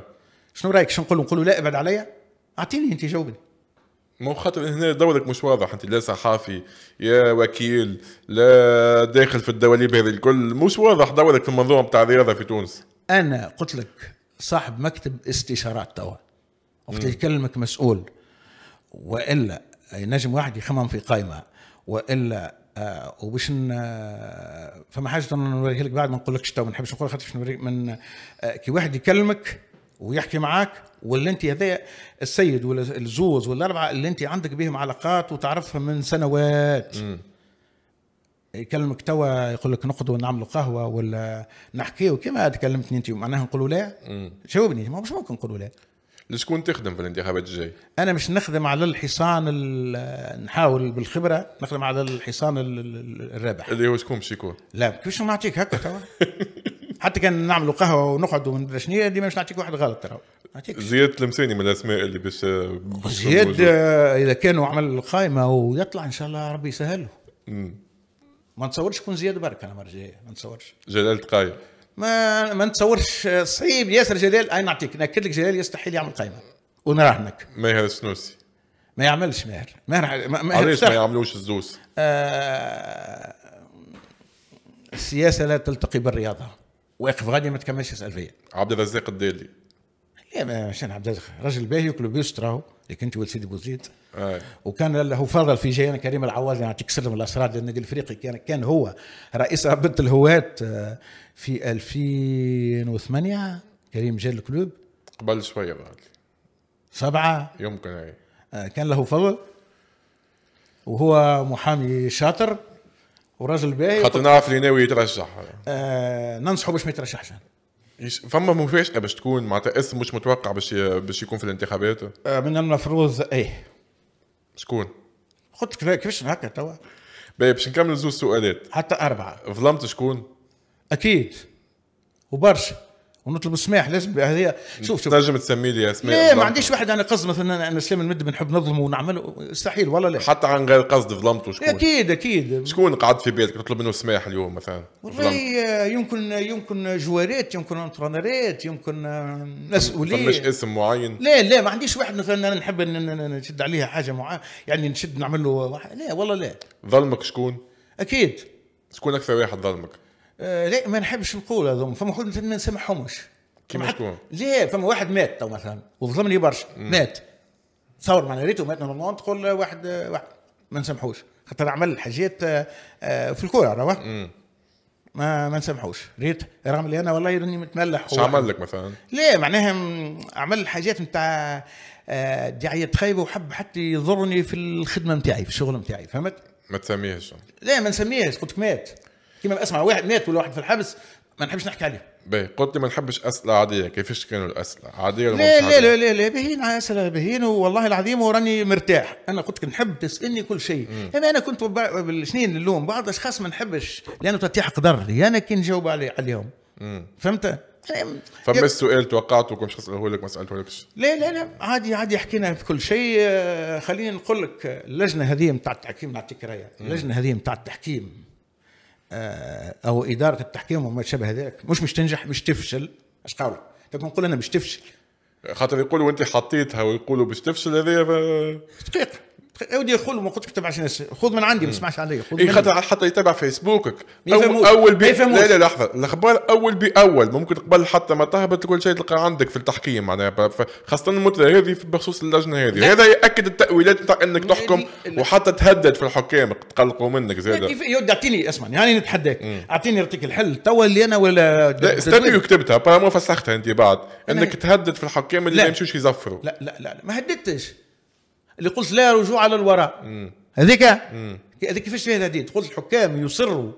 شنو رايك؟ شنو نقول له؟ نقول له لا ابعد عليا؟ اعطيني انت جاوبني هو خاطر هنا دورك مش واضح انت لا صحافي يا وكيل لا داخل في الدواليب هذه الكل مش واضح دورك في المنظومه بتاع الرياضه في تونس انا قلت لك صاحب مكتب استشارات توا وقت يكلمك مسؤول والا نجم واحد يخمم في قائمه والا آه وباش آه، فما حاجه نوريها لك بعد ما نقول لكش تو ما نحبش نقول خاطر من آه كي واحد يكلمك ويحكي معك واللي انت هذا السيد ولا الزوز ولا الاربعه اللي انت عندك بهم علاقات وتعرفهم من سنوات م. يكلمك توا يقول لك نقعدوا نعملوا قهوه ولا نحكيوا كما تكلمتني انت معناها نقولوا لا جاوبني ما مش ممكن نقولوا لا لشكون تخدم في الانتخابات الجاي؟ انا مش نخدم على الحصان نحاول بالخبره نخدم على الحصان الرابح اللي هو شكون باش يكون؟ لا كيفاش نعطيك هكا توا (laughs) حتى كان نعملوا قهوه ونقعد شنيا ديما باش نعطيك واحد غلط ترى زياد تلمساني من الاسماء اللي باش آه، زياد آه، اذا كانوا عمل قائمه ويطلع ان شاء الله ربي يسهله ما نتصورش يكون زياد برك انا مرجعيه ما نتصورش جلال تقايل ما ما نتصورش صعيب ياسر جلال اي نعطيك ناكد لك جلال يستحيل يعمل قائمه ونراهنك ماهر السنوسي ما يعملش ماهر ماهر ماهر علاش ما يعملوش الزوس؟ آه السياسه لا تلتقي بالرياضه واقف غادي ما تكملش يسال فيا عبد الرزاق الدالي لا ماشي عبد الرزاق راجل باهي وكل بيستراه اللي كنت ولد سيدي بوزيد آه. وكان له فضل في انا كريم العواز يعني تكسر من الاسرار لان الافريقي كان كان هو رئيس رابطه الهواة آه، في 2008 كريم جا الكلوب قبل شويه بعد سبعه يمكن اي آه، كان له فضل وهو محامي شاطر وراجل باهي خاطر نعرف اللي ناوي يترشح آه ننصحه باش ما يترشحش فما مفاجاه باش تكون معناتها اسم مش متوقع باش باش يكون في الانتخابات آه من المفروض ايه شكون؟ قلت لك كيفاش هكا توا باهي باش نكمل زوج سؤالات حتى اربعه ظلمت شكون؟ اكيد وبرشا ونطلب سماح لازم هذه شوف شوف تنجم تسمي لي اسماء لا ما عنديش واحد انا قصد مثلا انا اسلام المد بنحب نظلمه ونعمله مستحيل والله لا حتى عن غير قصد ظلمته شكون اكيد اكيد شكون قعد في بيتك نطلب منه سماح اليوم مثلا والله يمكن يمكن جواريت يمكن انترونيريت يمكن آه، مسؤولين فماش اسم معين لا لا ما عنديش واحد مثلا انا نحب نشد عليها حاجه معينه يعني نشد نعمل له لا والله لا ظلمك شكون اكيد شكون اكثر واحد ظلمك لا آه، ما نحبش نقول هذوما فما خدمة ما نسامحهمش كيما تكون لا فما واحد مات تو مثلا وظلمني برشا مات تصور معناها ريتو مات نورمالمون تقول واحد واحد ما نسامحوش خاطر عمل حاجات آه، آه، في الكوره راه ما ما نسامحوش ريت رغم اللي انا والله راني متملح شو عمل لك مثلا؟ لا معناها عمل حاجات نتاع دعايات خايبه وحب حتى يضرني في الخدمه نتاعي في الشغل نتاعي فهمت؟ ما تسميهش لا ما نسميهش قلت مات كيما اسمع واحد مات ولا واحد في الحبس ما نحبش نحكي عليه باهي قلت ما نحبش اسئله عاديه كيفاش كانوا الاسئله عاديه ولا لا لا لا لا, لا باهيين اسئله باهيين والله العظيم وراني مرتاح انا قلت لك نحب تسالني كل شيء اما انا كنت بالسنين اللوم بعض الاشخاص ما نحبش لانه تتيح قدر لي انا كي نجاوب علي عليهم فهمت فما سؤال السؤال توقعته كنت اساله لك ما سالته لكش لا لا لا عادي عادي حكينا في كل شيء آه، خليني نقول لك اللجنه هذه نتاع التحكيم نعطيك رايه اللجنه هذه نتاع التحكيم آه، او اداره التحكيم وما شابه ذلك مش مش تنجح مش تفشل اش قالوا لكن نقول انا مش تفشل خاطر يقولوا انت حطيتها ويقولوا باش تفشل هذه دقيقه ودي خذ ما قلت كتب عشان خذ من عندي ما تسمعش علي خذ إيه خاطر حتى يتابع فيسبوكك أول, اول بي لا لا لحظه الاخبار اول باول ممكن قبل حتى ما تهبط كل شيء تلقى عندك في التحكيم معناها خاصه المثلى هذه بخصوص اللجنه هذه هذا ياكد التاويلات نتاع انك تحكم وحتى تهدد في الحكام تقلقوا منك زاد يود اعطيني اسمع يعني نتحداك اعطيني يعطيك الحل توا اللي انا ولا لا استني كتبتها ما فسختها انت بعد انك تهدد في الحكام اللي ما يمشوش يزفروا لا لا لا ما هددتش اللي قلت لا رجوع للوراء هذيك هذيك كيفاش فيها تهديد قلت الحكام يصروا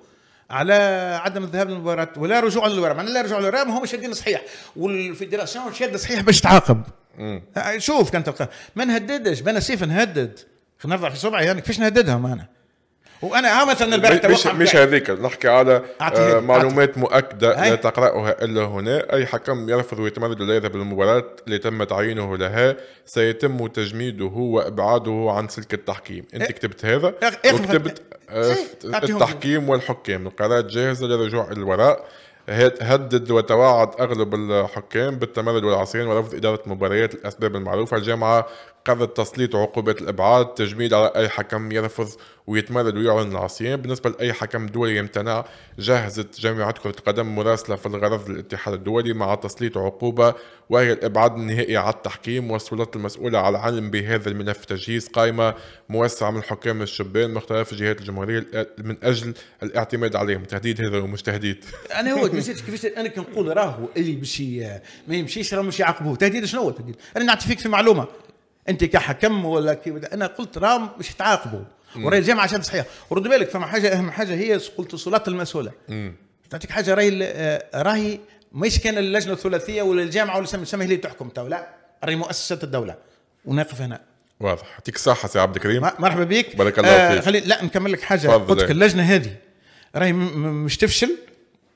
على عدم الذهاب للمباراة ولا رجوع للوراء معناها لا رجوع للوراء ما هما شادين صحيح والفيدراسيون شاده صحيح باش تعاقب آه، شوف كان تلقى ما نهددش بنا سيف نهدد نرضع في صبعي يعني كيفاش نهددهم انا وانا ها مثلا البارح مش, مش هذيك نحكي على آه معلومات عطي. مؤكده هاي. لا تقراها الا هنا اي حكم يرفض ويتمرد لا يذهب للمباراه اللي تم تعيينه لها سيتم تجميده وابعاده عن سلك التحكيم انت إيه. كتبت هذا وكتبت آه، إيه، التحكيم والحكام القرارات جاهزه للرجوع الوراء هدد وتوعد اغلب الحكام بالتمرد والعصيان ورفض اداره مباريات الاسباب المعروفه الجامعه قذ التسليط وعقوبات الابعاد تجميد على اي حكم يرفض ويتمرد ويعلن العصيان بالنسبه لاي حكم دولي يمتنع جهزت جامعه كره القدم مراسله في الغرض للاتحاد الدولي مع تسليط عقوبه وهي الابعاد النهائي على التحكيم والسلطات المسؤوله على العلم بهذا الملف تجهيز قائمه موسعه من حكام الشبان مختلف الجهات الجمهوريه من اجل الاعتماد عليهم تهديد هذا ومش تهديد انا هو كيفاش انا كنقول راهو اللي بشي ما يمشيش راه مش يعاقبوه تهديد شنو هو تهديد انا نعطي فيك في معلومه انت كحكم ولا كي انا قلت راهم مش تعاقبوا وراي الجامعه عشان صحيح ورد بالك فما حاجه اهم حاجه هي قلت صلات المسؤوله تعطيك حاجه راهي آه، راهي مش كان اللجنه الثلاثيه ولا الجامعه ولا سميه اللي تحكم تو لا راهي مؤسسات الدوله ونقف هنا واضح يعطيك الصحة سي عبد الكريم مرحبا بك بارك الله آه، فيك آه خلي لا نكمل لك حاجة قلت لك اللجنة هذه راهي مش تفشل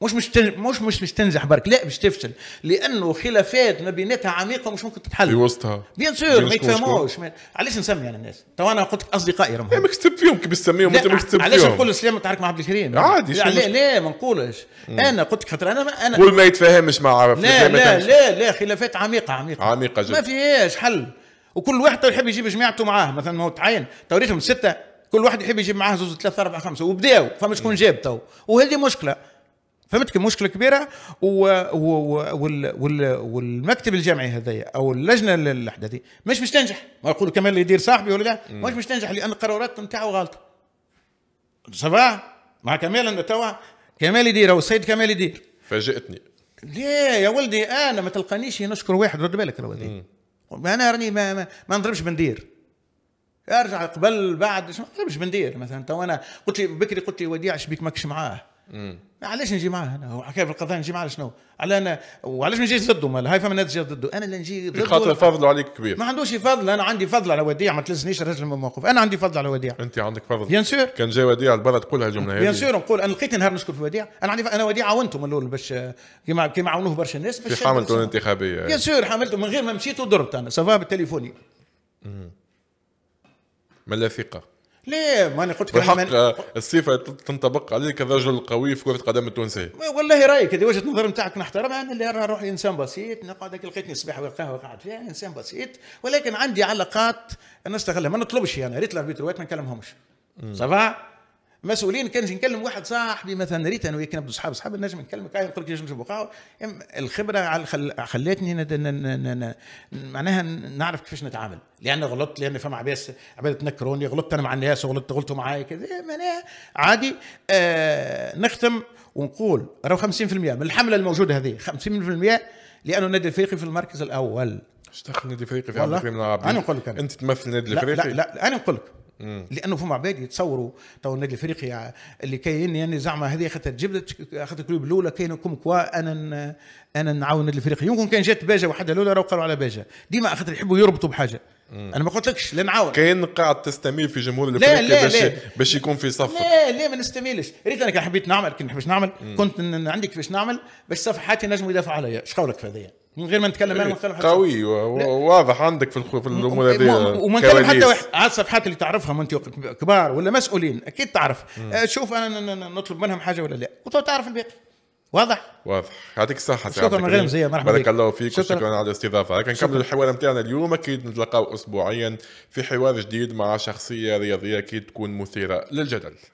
مش مش مش مش مش تنجح برك لا مش تفشل لانه خلافات ما بيناتها عميقه ومش ممكن تتحل في وسطها بيان سور ما يتفهموش علاش نسمي انا يعني الناس تو انا قلت لك اصدقائي راهم إيه، ما كتب فيهم كي تسميهم انت ما كتب علاش نقول السلام تعرف مع عبد الكريم عادي لا لا, ما نقولش انا قلت لك خاطر انا ما انا قول ما يتفاهمش مع لا لا, لا لا لا خلافات عميقه عميقه عميقه جدا ما فيهاش حل وكل واحد يحب يجيب جماعته معاه مثلا ما هو تعين توريتهم سته كل واحد يحب يجيب معاه زوز ثلاثة أربعة خمسة وبداوا فما شكون جاب تو وهذه مشكلة فهمتك مشكله كبيره و... و... والمكتب الجامعي هذايا او اللجنه الاحداثيه مش مش تنجح ما يقولوا كمان اللي يدير صاحبي ولا لا مش مش تنجح لان القرارات نتاعو غلط صباح مع كمال توا كمال يدير او السيد كمال يدير فاجئتني ليه يا ولدي آه، انا ما تلقانيش نشكر واحد رد بالك يا انا راني ما, ما, ما نضربش بندير ارجع قبل بعد ما نضربش بندير مثلا تو انا قلت لي بكري قلت لي وديع شبيك ماكش معاه علاش نجي معاه انا هو حكايه في القضاء نجي معاه شنو؟ على انا وعلاش ما نجيش ضده مال هاي فما ناس جاي ضده انا اللي نجي ضده خاطر فضله عليك كبير ما عندوش فضل انا عندي فضل على وديع ما تلزنيش الرجل من الموقف انا عندي فضل على وديع انت عندك فضل بيان سور كان جاي وديع البلد كلها الجمله هذه بيان سور نقول انا لقيت نهار نشكر في وديع انا عندي انا وديع عاونته من الاول باش آه، كيما كيما عاونوه برشا الناس في حملته الانتخابيه بيان سور حملته من غير ما مشيت وضربت انا سافا بالتليفوني من لا ثقه ليه ماني قلت لك من... الصفه تنطبق عليك كرجل قوي في كره القدم التونسيه والله رايك هذه وجهه نظر نتاعك نحترمها انا اللي روحي انسان بسيط نقعد لقيتني الصباح والقهوه قاعد فيها انسان بسيط ولكن عندي علاقات نستغلها ما نطلبش انا يعني. ريت الاربيتروات ما نكلمهمش صافا مسؤولين كان نكلم واحد صاحبي مثلا ريت انا وياك نبدو صحاب صحاب نجم نكلمك يقول نقول لك نجم قهوه الخبره خلاتني معناها نعرف كيفاش نتعامل لان غلطت لان فما عباس عباد تنكروني غلطت انا مع الناس وغلطت غلطوا معايا كذا معناها عادي آه نختم ونقول راهو 50% من الحمله الموجوده هذه 50% لانه النادي الافريقي في المركز الاول اش دخل النادي الافريقي في عبد الكريم العربي انا نقول لك انت تمثل النادي الافريقي لا, لا, لا انا نقول لك مم. لانه فما عباد يتصوروا تو النادي الافريقي اللي كاين يعني زعما هذه خاطر جبدة خاطر الكلوب الاولى كاين كوم كوا انا انا نعاون النادي الافريقي يمكن كان جات باجه وحده الاولى راهو قالوا على باجه ديما خاطر يحبوا يربطوا بحاجه مم. انا ما قلتلكش لا نعاون كاين قاعد تستميل في جمهور الافريقي باش باش يكون في صفك لا لا ما نستميلش ريت انا كان حبيت نعمل كنت نحبش نعمل مم. كنت عندي كيفاش نعمل باش صفحاتي حياتي نجم يدافع عليا شقولك في هذايا من غير ما نتكلم انا مثلا إيه، قوي واضح عندك في الخوف الامور هذه وما نتكلم حتى واحد على الصفحات اللي تعرفها انت كبار ولا مسؤولين اكيد تعرف آه، شوف انا نطلب منهم حاجه ولا لا وتعرف الباقي واضح؟ واضح يعطيك الصحة شكرا من غير مزيان مرحبا بارك الله فيك وشكرا على الاستضافة لكن نكمل الحوار نتاعنا اليوم أكيد نتلقاو أسبوعيا في حوار جديد مع شخصية رياضية أكيد تكون مثيرة للجدل